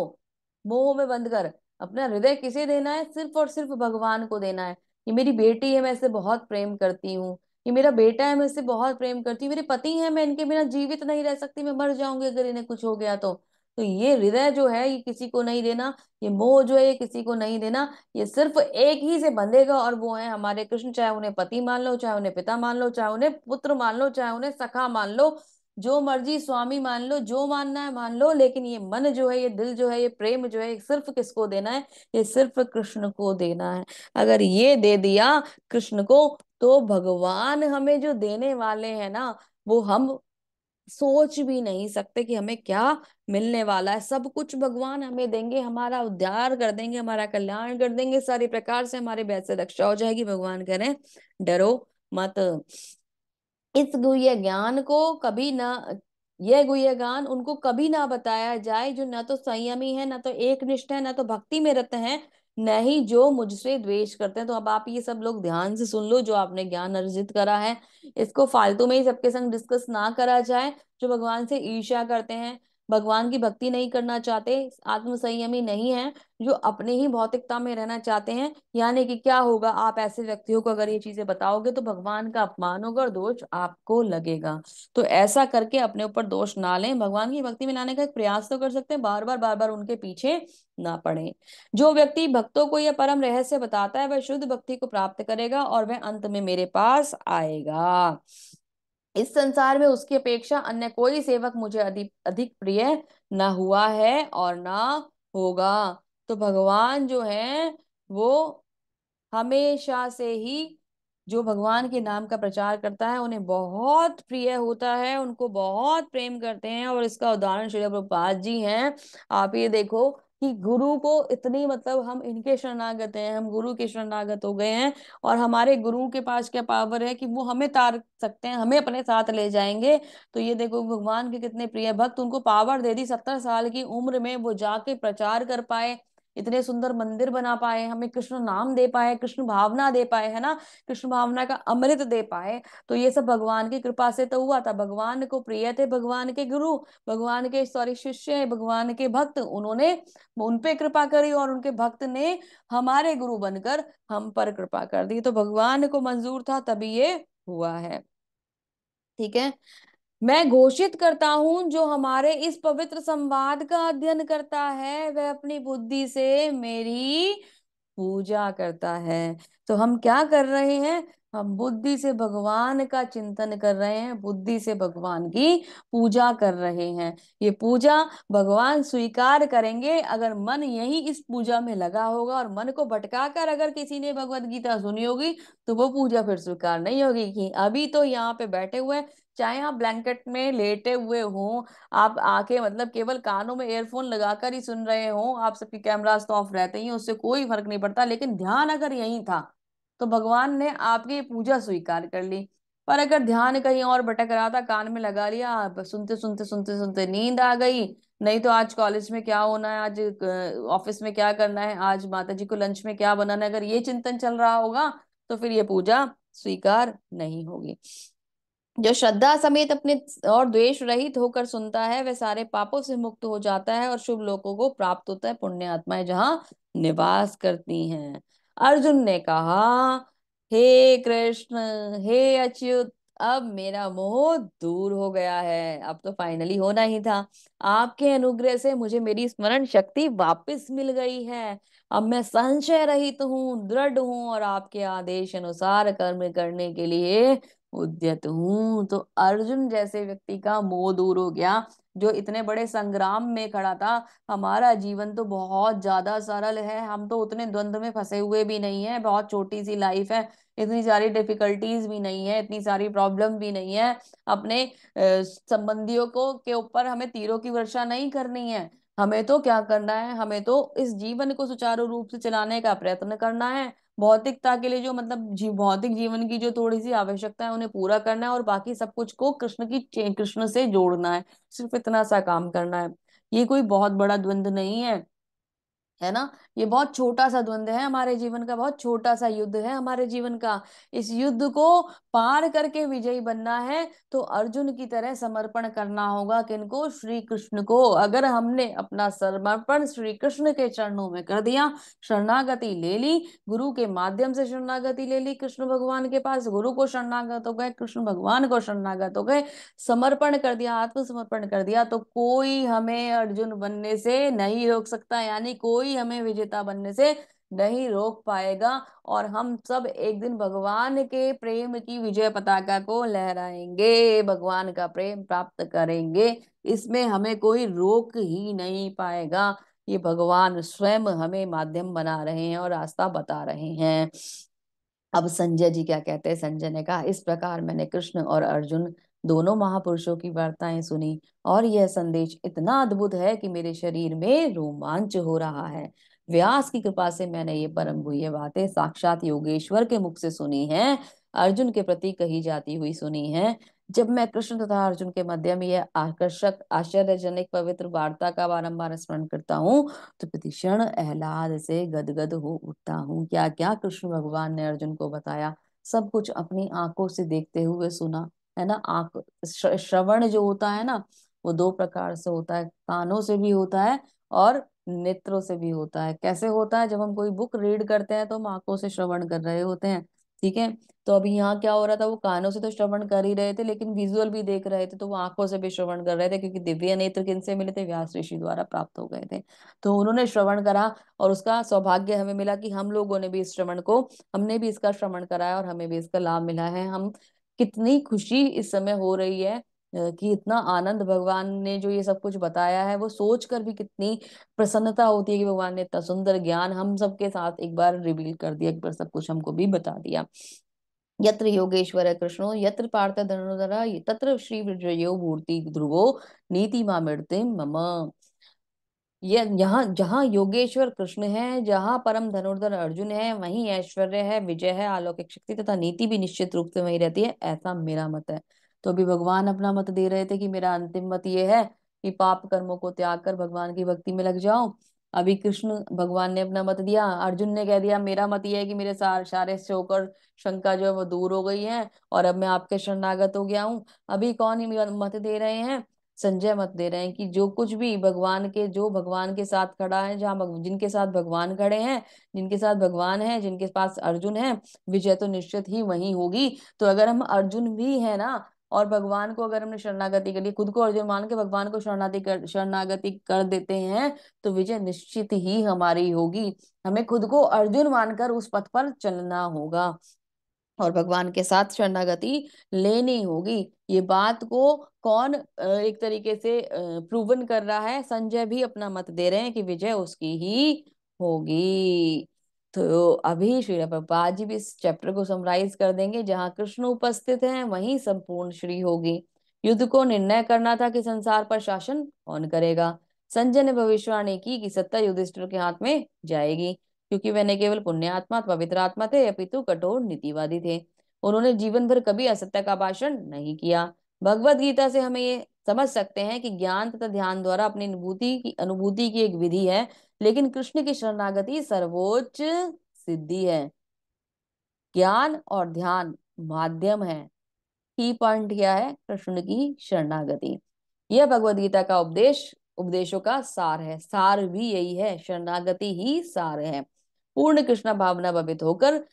मोह में बंद कर अपना हृदय किसे देना है सिर्फ और सिर्फ भगवान को देना है ये मेरी बेटी है मैं इसे बहुत प्रेम करती हूँ ये मेरा बेटा है मैं इससे बहुत प्रेम करती हूँ मेरे पति हैं मैं इनके बिना जीवित नहीं रह सकती मैं मर जाऊंगी अगर इन्हें कुछ हो गया तो तो ये हृदय जो है ये किसी को नहीं देना ये मोह जो है ये किसी को नहीं देना ये सिर्फ एक ही से बंधेगा और वो है हमारे कृष्ण चाहे उन्हें पति मान लो चाहे उन्हें पिता मान लो चाहे उन्हें पुत्र मान लो चाहे उन्हें सखा मान लो जो मर्जी स्वामी मान लो जो मानना है मान लो लेकिन ये मन जो है ये दिल जो है ये प्रेम जो है सिर्फ किसको देना है ये सिर्फ कृष्ण को देना है अगर ये दे दिया कृष्ण को तो भगवान हमें जो देने वाले हैं ना वो हम सोच भी नहीं सकते कि हमें क्या मिलने वाला है सब कुछ भगवान हमें देंगे हमारा उद्धार कर देंगे हमारा कल्याण कर देंगे सारे प्रकार से हमारे वैसे रक्षा हो जाएगी भगवान कह रहे हैं डरो मत इस गुह्य ज्ञान को कभी ना यह गुह्य ज्ञान उनको कभी ना बताया जाए जो ना तो संयमी है ना तो एक निष्ठ है ना तो भक्ति में रत है न ही जो मुझसे द्वेष करते हैं तो अब आप ये सब लोग ध्यान से सुन लो जो आपने ज्ञान अर्जित करा है इसको फालतू में ही सबके संग डिस्कस ना करा जाए जो भगवान से ईर्ष्या करते हैं भगवान की भक्ति नहीं करना चाहते आत्म संयमी नहीं है जो अपने ही भौतिकता में रहना चाहते हैं यानी कि क्या होगा आप ऐसे व्यक्तियों को अगर ये चीजें बताओगे तो भगवान का अपमान होगा और दोष आपको लगेगा तो ऐसा करके अपने ऊपर दोष ना लें भगवान की भक्ति में लाने का एक प्रयास तो कर सकते हैं बार बार बार बार उनके पीछे ना पड़े जो व्यक्ति भक्तों को यह परम रहस्य बताता है वह शुद्ध भक्ति को प्राप्त करेगा और वह अंत में मेरे पास आएगा इस संसार में उसकी अपेक्षा अन्य कोई सेवक मुझे अधिक प्रिय न हुआ है और ना होगा तो भगवान जो है वो हमेशा से ही जो भगवान के नाम का प्रचार करता है उन्हें बहुत प्रिय होता है उनको बहुत प्रेम करते हैं और इसका उदाहरण श्री प्रभुपाद जी हैं आप ये देखो कि गुरु को इतनी मतलब हम इनके शरणागत हैं हम गुरु के शरणागत हो गए हैं और हमारे गुरु के पास क्या पावर है कि वो हमें तार सकते हैं हमें अपने साथ ले जाएंगे तो ये देखो भगवान के कितने प्रिय भक्त उनको पावर दे दी सत्तर साल की उम्र में वो जाके प्रचार कर पाए इतने सुंदर मंदिर बना पाए हमें कृष्ण नाम दे पाए कृष्ण भावना दे पाए है ना कृष्ण भावना का अमृत दे पाए तो ये सब भगवान की कृपा से तो हुआ था भगवान को प्रिय थे भगवान के गुरु भगवान के सॉरी शिष्य भगवान के भक्त उन्होंने उनपे कृपा करी और उनके भक्त ने हमारे गुरु बनकर हम पर कृपा कर दी तो भगवान को मंजूर था तभी ये हुआ है ठीक है मैं घोषित करता हूं जो हमारे इस पवित्र संवाद का अध्ययन करता है वह अपनी बुद्धि से मेरी पूजा करता है तो हम क्या कर रहे हैं हम बुद्धि से भगवान का चिंतन कर रहे हैं बुद्धि से भगवान की पूजा कर रहे हैं ये पूजा भगवान स्वीकार करेंगे अगर मन यही इस पूजा में लगा होगा और मन को भटकाकर अगर किसी ने भगवत गीता सुनी होगी तो वो पूजा फिर स्वीकार नहीं होगी कि अभी तो यहाँ पे बैठे हुए चाहे आप ब्लैंकेट में लेटे हुए हो आप आके मतलब केवल कानों में एयरफोन लगाकर ही सुन रहे हो आप सबके कैमराज तो ऑफ रहते ही उससे कोई फर्क नहीं पड़ता लेकिन ध्यान अगर यही था तो भगवान ने आपकी पूजा स्वीकार कर ली पर अगर ध्यान कहीं और भटक रहा था कान में लगा लिया सुनते सुनते सुनते सुनते नींद आ गई नहीं तो आज कॉलेज में क्या होना है आज ऑफिस में क्या करना है आज माता जी को लंच में क्या बनाना है अगर ये चिंतन चल रहा होगा तो फिर ये पूजा स्वीकार नहीं होगी जो श्रद्धा समेत अपने और द्वेष रहित होकर सुनता है वह सारे पापों से मुक्त हो जाता है और शुभ लोगों को प्राप्त होता है पुण्य आत्माएं जहाँ निवास करती हैं अर्जुन ने कहा हे कृष्ण हे अच्युत अब मेरा मोह दूर हो गया है अब तो फाइनली होना ही था आपके अनुग्रह से मुझे मेरी स्मरण शक्ति वापस मिल गई है अब मैं संशय रहित हूँ दृढ़ हूँ और आपके आदेश अनुसार कर्म करने के लिए उद्यत हूँ तो अर्जुन जैसे व्यक्ति का मोह दूर हो गया जो इतने बड़े संग्राम में खड़ा था हमारा जीवन तो बहुत ज्यादा सरल है हम तो उतने द्वंद्व में फंसे हुए भी नहीं है बहुत छोटी सी लाइफ है इतनी सारी डिफिकल्टीज भी नहीं है इतनी सारी प्रॉब्लम भी नहीं है अपने संबंधियों को के ऊपर हमें तीरों की वर्षा नहीं करनी है हमें तो क्या करना है हमें तो इस जीवन को सुचारू रूप से चलाने का प्रयत्न करना है भौतिकता के लिए जो मतलब जी भौतिक जीवन की जो थोड़ी सी आवश्यकता है उन्हें पूरा करना है और बाकी सब कुछ को कृष्ण की कृष्ण से जोड़ना है सिर्फ इतना सा काम करना है ये कोई बहुत बड़ा द्वंद्व नहीं है है ना ये बहुत छोटा सा द्वंद्व है हमारे जीवन का बहुत छोटा सा युद्ध है हमारे जीवन का इस युद्ध को पार करके विजयी बनना है तो अर्जुन की तरह समर्पण करना होगा किनको श्री कृष्ण को अगर हमने अपना समर्पण श्री कृष्ण के चरणों में कर दिया शरणागति ले ली गुरु के माध्यम से शरणागति ले ली कृष्ण भगवान के पास गुरु को शरणागत हो गए कृष्ण भगवान को शरणागत हो गए समर्पण कर दिया आत्मसमर्पण कर दिया तो कोई हमें अर्जुन बनने से नहीं रोक सकता यानी कोई हमें विजय विजेता बनने से नहीं रोक पाएगा और हम सब एक दिन भगवान के प्रेम की विजय पताका को लहराएंगे भगवान का प्रेम प्राप्त करेंगे इसमें हमें कोई रोक ही नहीं पाएगा ये भगवान स्वयं हमें माध्यम बना रहे हैं और रास्ता बता रहे हैं अब संजय जी क्या कहते हैं संजय ने कहा इस प्रकार मैंने कृष्ण और अर्जुन दोनों महापुरुषों की वार्ताएं सुनी और यह संदेश इतना अद्भुत है कि मेरे शरीर में रोमांच हो रहा है व्यास की कृपा से मैंने ये परम गुह्य बातें साक्षात योगेश्वर के मुख से सुनी है अर्जुन के प्रति कही जाती हुई सुनी है जब मैं कृष्ण तथा अर्जुन के मध्य में यह आकर्षक आश्चर्यजनक पवित्र वार्ता का बारंबार स्मरण करता हूँ तो प्रतिक्षण एहलाद से गदगद हो उठता हूँ क्या क्या कृष्ण भगवान ने अर्जुन को बताया सब कुछ अपनी आंखों से देखते हुए सुना है ना आंख श्रवण जो होता है ना वो दो प्रकार से होता है कानों से भी होता है और नेत्रों से भी होता है कैसे होता है जब हम कोई बुक रीड करते हैं तो हम आंखों से श्रवण कर रहे होते हैं ठीक है तो अभी यहाँ क्या हो रहा था वो कानों से तो श्रवण कर ही रहे थे लेकिन विजुअल भी देख रहे थे तो वो आंखों से भी श्रवण कर रहे थे क्योंकि दिव्य नेत्र किन से मिले थे व्यास ऋषि द्वारा प्राप्त हो गए थे तो उन्होंने श्रवण करा और उसका सौभाग्य हमें मिला कि हम लोगों ने भी इस श्रवण को हमने भी इसका श्रवण कराया और हमें भी इसका लाभ मिला है हम कितनी खुशी इस समय हो रही है कि इतना आनंद भगवान ने जो ये सब कुछ बताया है वो सोच कर भी कितनी प्रसन्नता होती है कि भगवान ने इतना सुंदर ज्ञान हम सबके साथ एक बार रिवील कर दिया एक बार सब कुछ हमको भी बता दिया यत्र योगेश्वर है कृष्णो यत्र पार्थ धनुधरा तत्र श्री विजयो मूर्ति ध्रुवो नीति मा मामृतिम मम ये यहाँ जहाँ योगेश्वर कृष्ण है जहाँ परम धनुर्धर अर्जुन है वहीं ऐश्वर्य है विजय है अलौकिक शक्ति तथा नीति भी निश्चित रूप से वहीं रहती है ऐसा मेरा मत है तो अभी भगवान अपना मत दे रहे थे कि मेरा अंतिम मत ये है कि पाप कर्मों को त्याग कर भगवान की भक्ति में लग जाओ अभी कृष्ण भगवान ने अपना मत दिया अर्जुन ने कह दिया मेरा मत यह है कि मेरे सार सारे शोकर और शंका जो है वो दूर हो गई है और अब मैं आपके शरणागत हो गया हूँ अभी कौन ही मत दे रहे हैं संजय मत दे रहे हैं कि जो कुछ भी भगवान के जो भगवान के साथ खड़ा है जहाँ जिनके साथ भगवान खड़े हैं जिनके साथ भगवान है जिनके पास अर्जुन है विजय तो निश्चित ही वही होगी तो अगर हम अर्जुन भी है ना और भगवान को अगर हमने शरणागति के लिए खुद को अर्जुन मान के भगवान को शरणागति कर शरणागति कर देते हैं तो विजय निश्चित ही हमारी होगी हमें खुद को अर्जुन मानकर उस पथ पर चलना होगा और भगवान के साथ शरणागति लेनी होगी ये बात को कौन एक तरीके से प्रूवन कर रहा है संजय भी अपना मत दे रहे हैं कि विजय उसकी ही होगी तो अभी श्री प्रभुपाद जी भी इस चैप्टर को समराइज कर देंगे जहाँ कृष्ण उपस्थित हैं वहीं संपूर्ण श्री होगी युद्ध को निर्णय करना था कि संसार पर शासन कौन करेगा संजय ने भविष्यवाणी की कि सत्ता युधिष्ठिर के हाथ में जाएगी क्योंकि वह न केवल पुण्य आत्मा पवित्र आत्मा थे अपितु कठोर नीतिवादी थे उन्होंने जीवन भर कभी असत्य का भाषण नहीं किया भगवत गीता से हमें ये समझ सकते हैं कि ज्ञान तथा ध्यान द्वारा अपनी अनुभूति की अनुभूति की एक विधि है लेकिन कृष्ण की शरणागति सर्वोच्च सिद्धि है ज्ञान और ध्यान माध्यम है की पॉइंट क्या है कृष्ण की शरणागति यह भगवदगीता गीता का उपदेश उपदेशों का सार है सार भी यही है शरणागति ही सार है पूर्ण कृष्ण भावना भवित होकर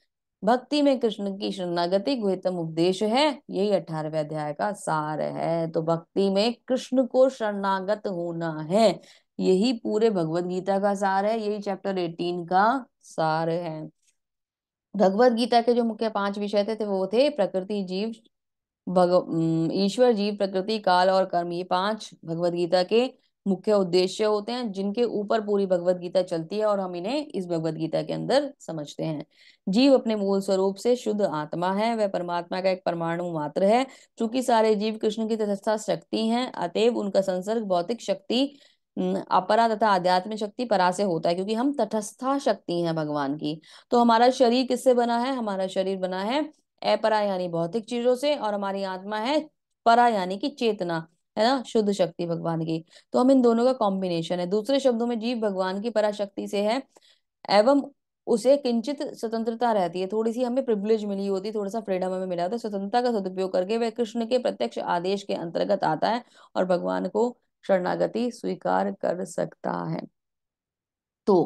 भक्ति में कृष्ण की शरणागति गुहितम उपदेश है यही अठारहवे अध्याय का सार है तो भक्ति में कृष्ण को शरणागत होना है यही पूरे भगवत गीता का सार है यही चैप्टर एटीन का सार है भगवत गीता के जो मुख्य पांच विषय थे, थे वो थे प्रकृति जीव भग ईश्वर जीव प्रकृति काल और कर्म ये पांच भगवत गीता के मुख्य उद्देश्य होते हैं जिनके ऊपर पूरी भगवत गीता चलती है और हम इन्हें इस भगवत गीता के अंदर समझते हैं जीव अपने मूल स्वरूप से शुद्ध आत्मा है वह परमात्मा का एक परमाणु मात्र है चूंकि सारे जीव कृष्ण की तथा शक्ति हैं अतएव उनका संसर्ग भौतिक शक्ति अपरा तथा आध्यात्मिक शक्ति परा से होता है क्योंकि हम तटस्था शक्ति है भगवान की तो हमारा शरीर किससे बना है हमारा शरीर बना है अपरा यानी भौतिक चीजों से और हमारी आत्मा है परा यानी कि चेतना है ना शुद्ध शक्ति भगवान की तो हम इन दोनों का कॉम्बिनेशन है दूसरे शब्दों में जीव भगवान की पराशक्ति से है एवं उसे किंचित स्वतंत्रता रहती है थोड़ी सी हमें प्रिविलेज मिली होती है थोड़ा सा फ्रीडम हमें मिला होता है स्वतंत्रता का सदुपयोग करके वह कृष्ण के प्रत्यक्ष आदेश के अंतर्गत आता है और भगवान को शरणागति स्वीकार कर सकता है तो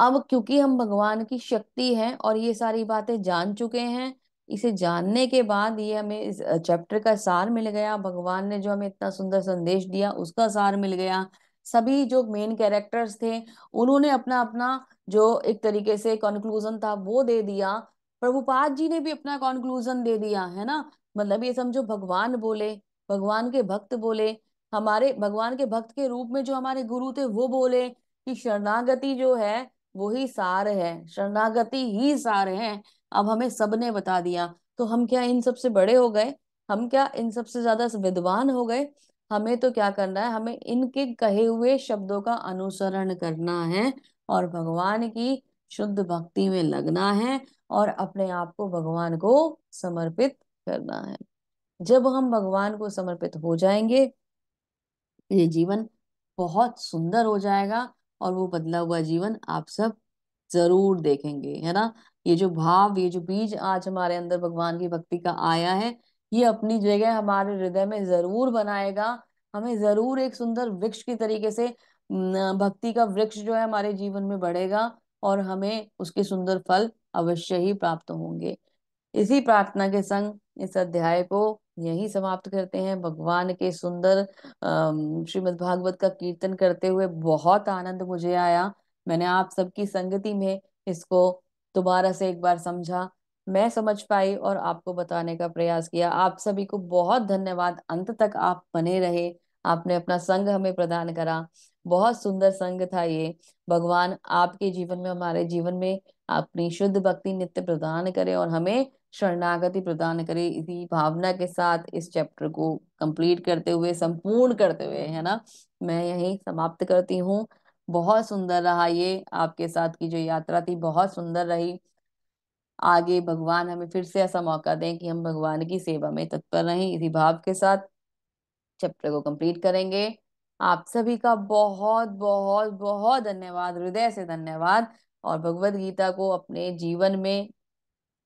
अब क्योंकि हम भगवान की शक्ति हैं और ये सारी बातें जान चुके हैं इसे जानने के बाद ये हमें इस चैप्टर का सार मिल गया भगवान ने जो हमें इतना सुंदर संदेश दिया उसका सार मिल गया सभी जो मेन कैरेक्टर्स थे उन्होंने अपना अपना जो एक तरीके से कंक्लूजन था वो दे दिया प्रभुपाद जी ने भी अपना कंक्लूजन दे दिया है ना मतलब ये समझो भगवान बोले भगवान के भक्त बोले हमारे भगवान के भक्त के रूप में जो हमारे गुरु थे वो बोले कि शरणागति जो है वो ही सार है शरणागति ही सार है अब हमें सबने बता दिया तो हम क्या इन सबसे बड़े हो गए हम क्या इन सबसे ज्यादा विद्वान हो गए हमें तो क्या करना है हमें इनके कहे हुए शब्दों का अनुसरण करना है और भगवान की शुद्ध भक्ति में लगना है और अपने आप को भगवान को समर्पित करना है जब हम भगवान को समर्पित हो जाएंगे ये जीवन बहुत सुंदर हो जाएगा और वो बदला हुआ जीवन आप सब जरूर देखेंगे है ना ये जो भाव ये जो बीज आज हमारे अंदर भगवान की भक्ति का आया है ये अपनी जगह हमारे हृदय में जरूर बनाएगा हमें जरूर एक सुंदर वृक्ष की तरीके से भक्ति का वृक्ष जो है हमारे जीवन में बढ़ेगा और हमें उसके सुंदर फल अवश्य ही प्राप्त होंगे इसी प्रार्थना के संग इस अध्याय को यही समाप्त करते हैं भगवान के सुंदर श्रीमद् भागवत का कीर्तन करते हुए बहुत आनंद मुझे आया मैंने आप सबकी संगति में इसको दोबारा से एक बार समझा मैं समझ पाई और आपको बताने का प्रयास किया आप सभी को बहुत धन्यवाद अंत तक आप बने रहे आपने अपना संग हमें प्रदान करा बहुत सुंदर संग था ये भगवान आपके जीवन में हमारे जीवन में अपनी शुद्ध भक्ति नित्य प्रदान करे और हमें शरणागति प्रदान करे इसी भावना के साथ इस चैप्टर को कंप्लीट करते हुए संपूर्ण करते हुए है ना मैं यही समाप्त करती हूँ बहुत सुंदर रहा ये आपके साथ की जो यात्रा थी बहुत सुंदर रही आगे भगवान हमें फिर से ऐसा मौका दें कि हम भगवान की सेवा में तत्पर रहें इसी भाव के साथ चैप्टर को कंप्लीट करेंगे आप सभी का बहुत बहुत बहुत धन्यवाद हृदय से धन्यवाद और भगवत गीता को अपने जीवन में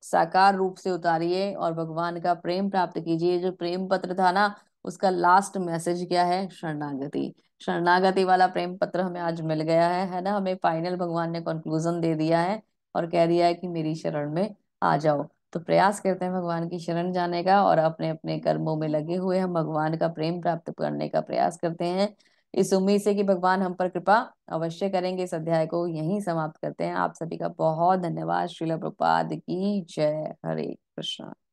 साकार रूप से उतारिए और भगवान का प्रेम प्राप्त कीजिए जो प्रेम पत्र था ना उसका लास्ट मैसेज क्या है शरणागति शरणागति वाला प्रेम पत्र हमें आज मिल गया है है ना हमें फाइनल भगवान ने कंक्लूजन दे दिया है और कह दिया है कि मेरी शरण में आ जाओ तो प्रयास करते हैं भगवान की शरण जाने का और अपने अपने कर्मों में लगे हुए हम भगवान का प्रेम प्राप्त करने का प्रयास करते हैं इस उम्मीद से कि भगवान हम पर कृपा अवश्य करेंगे इस अध्याय को यहीं समाप्त करते हैं आप सभी का बहुत धन्यवाद श्रील प्रपाद की जय हरे कृष्ण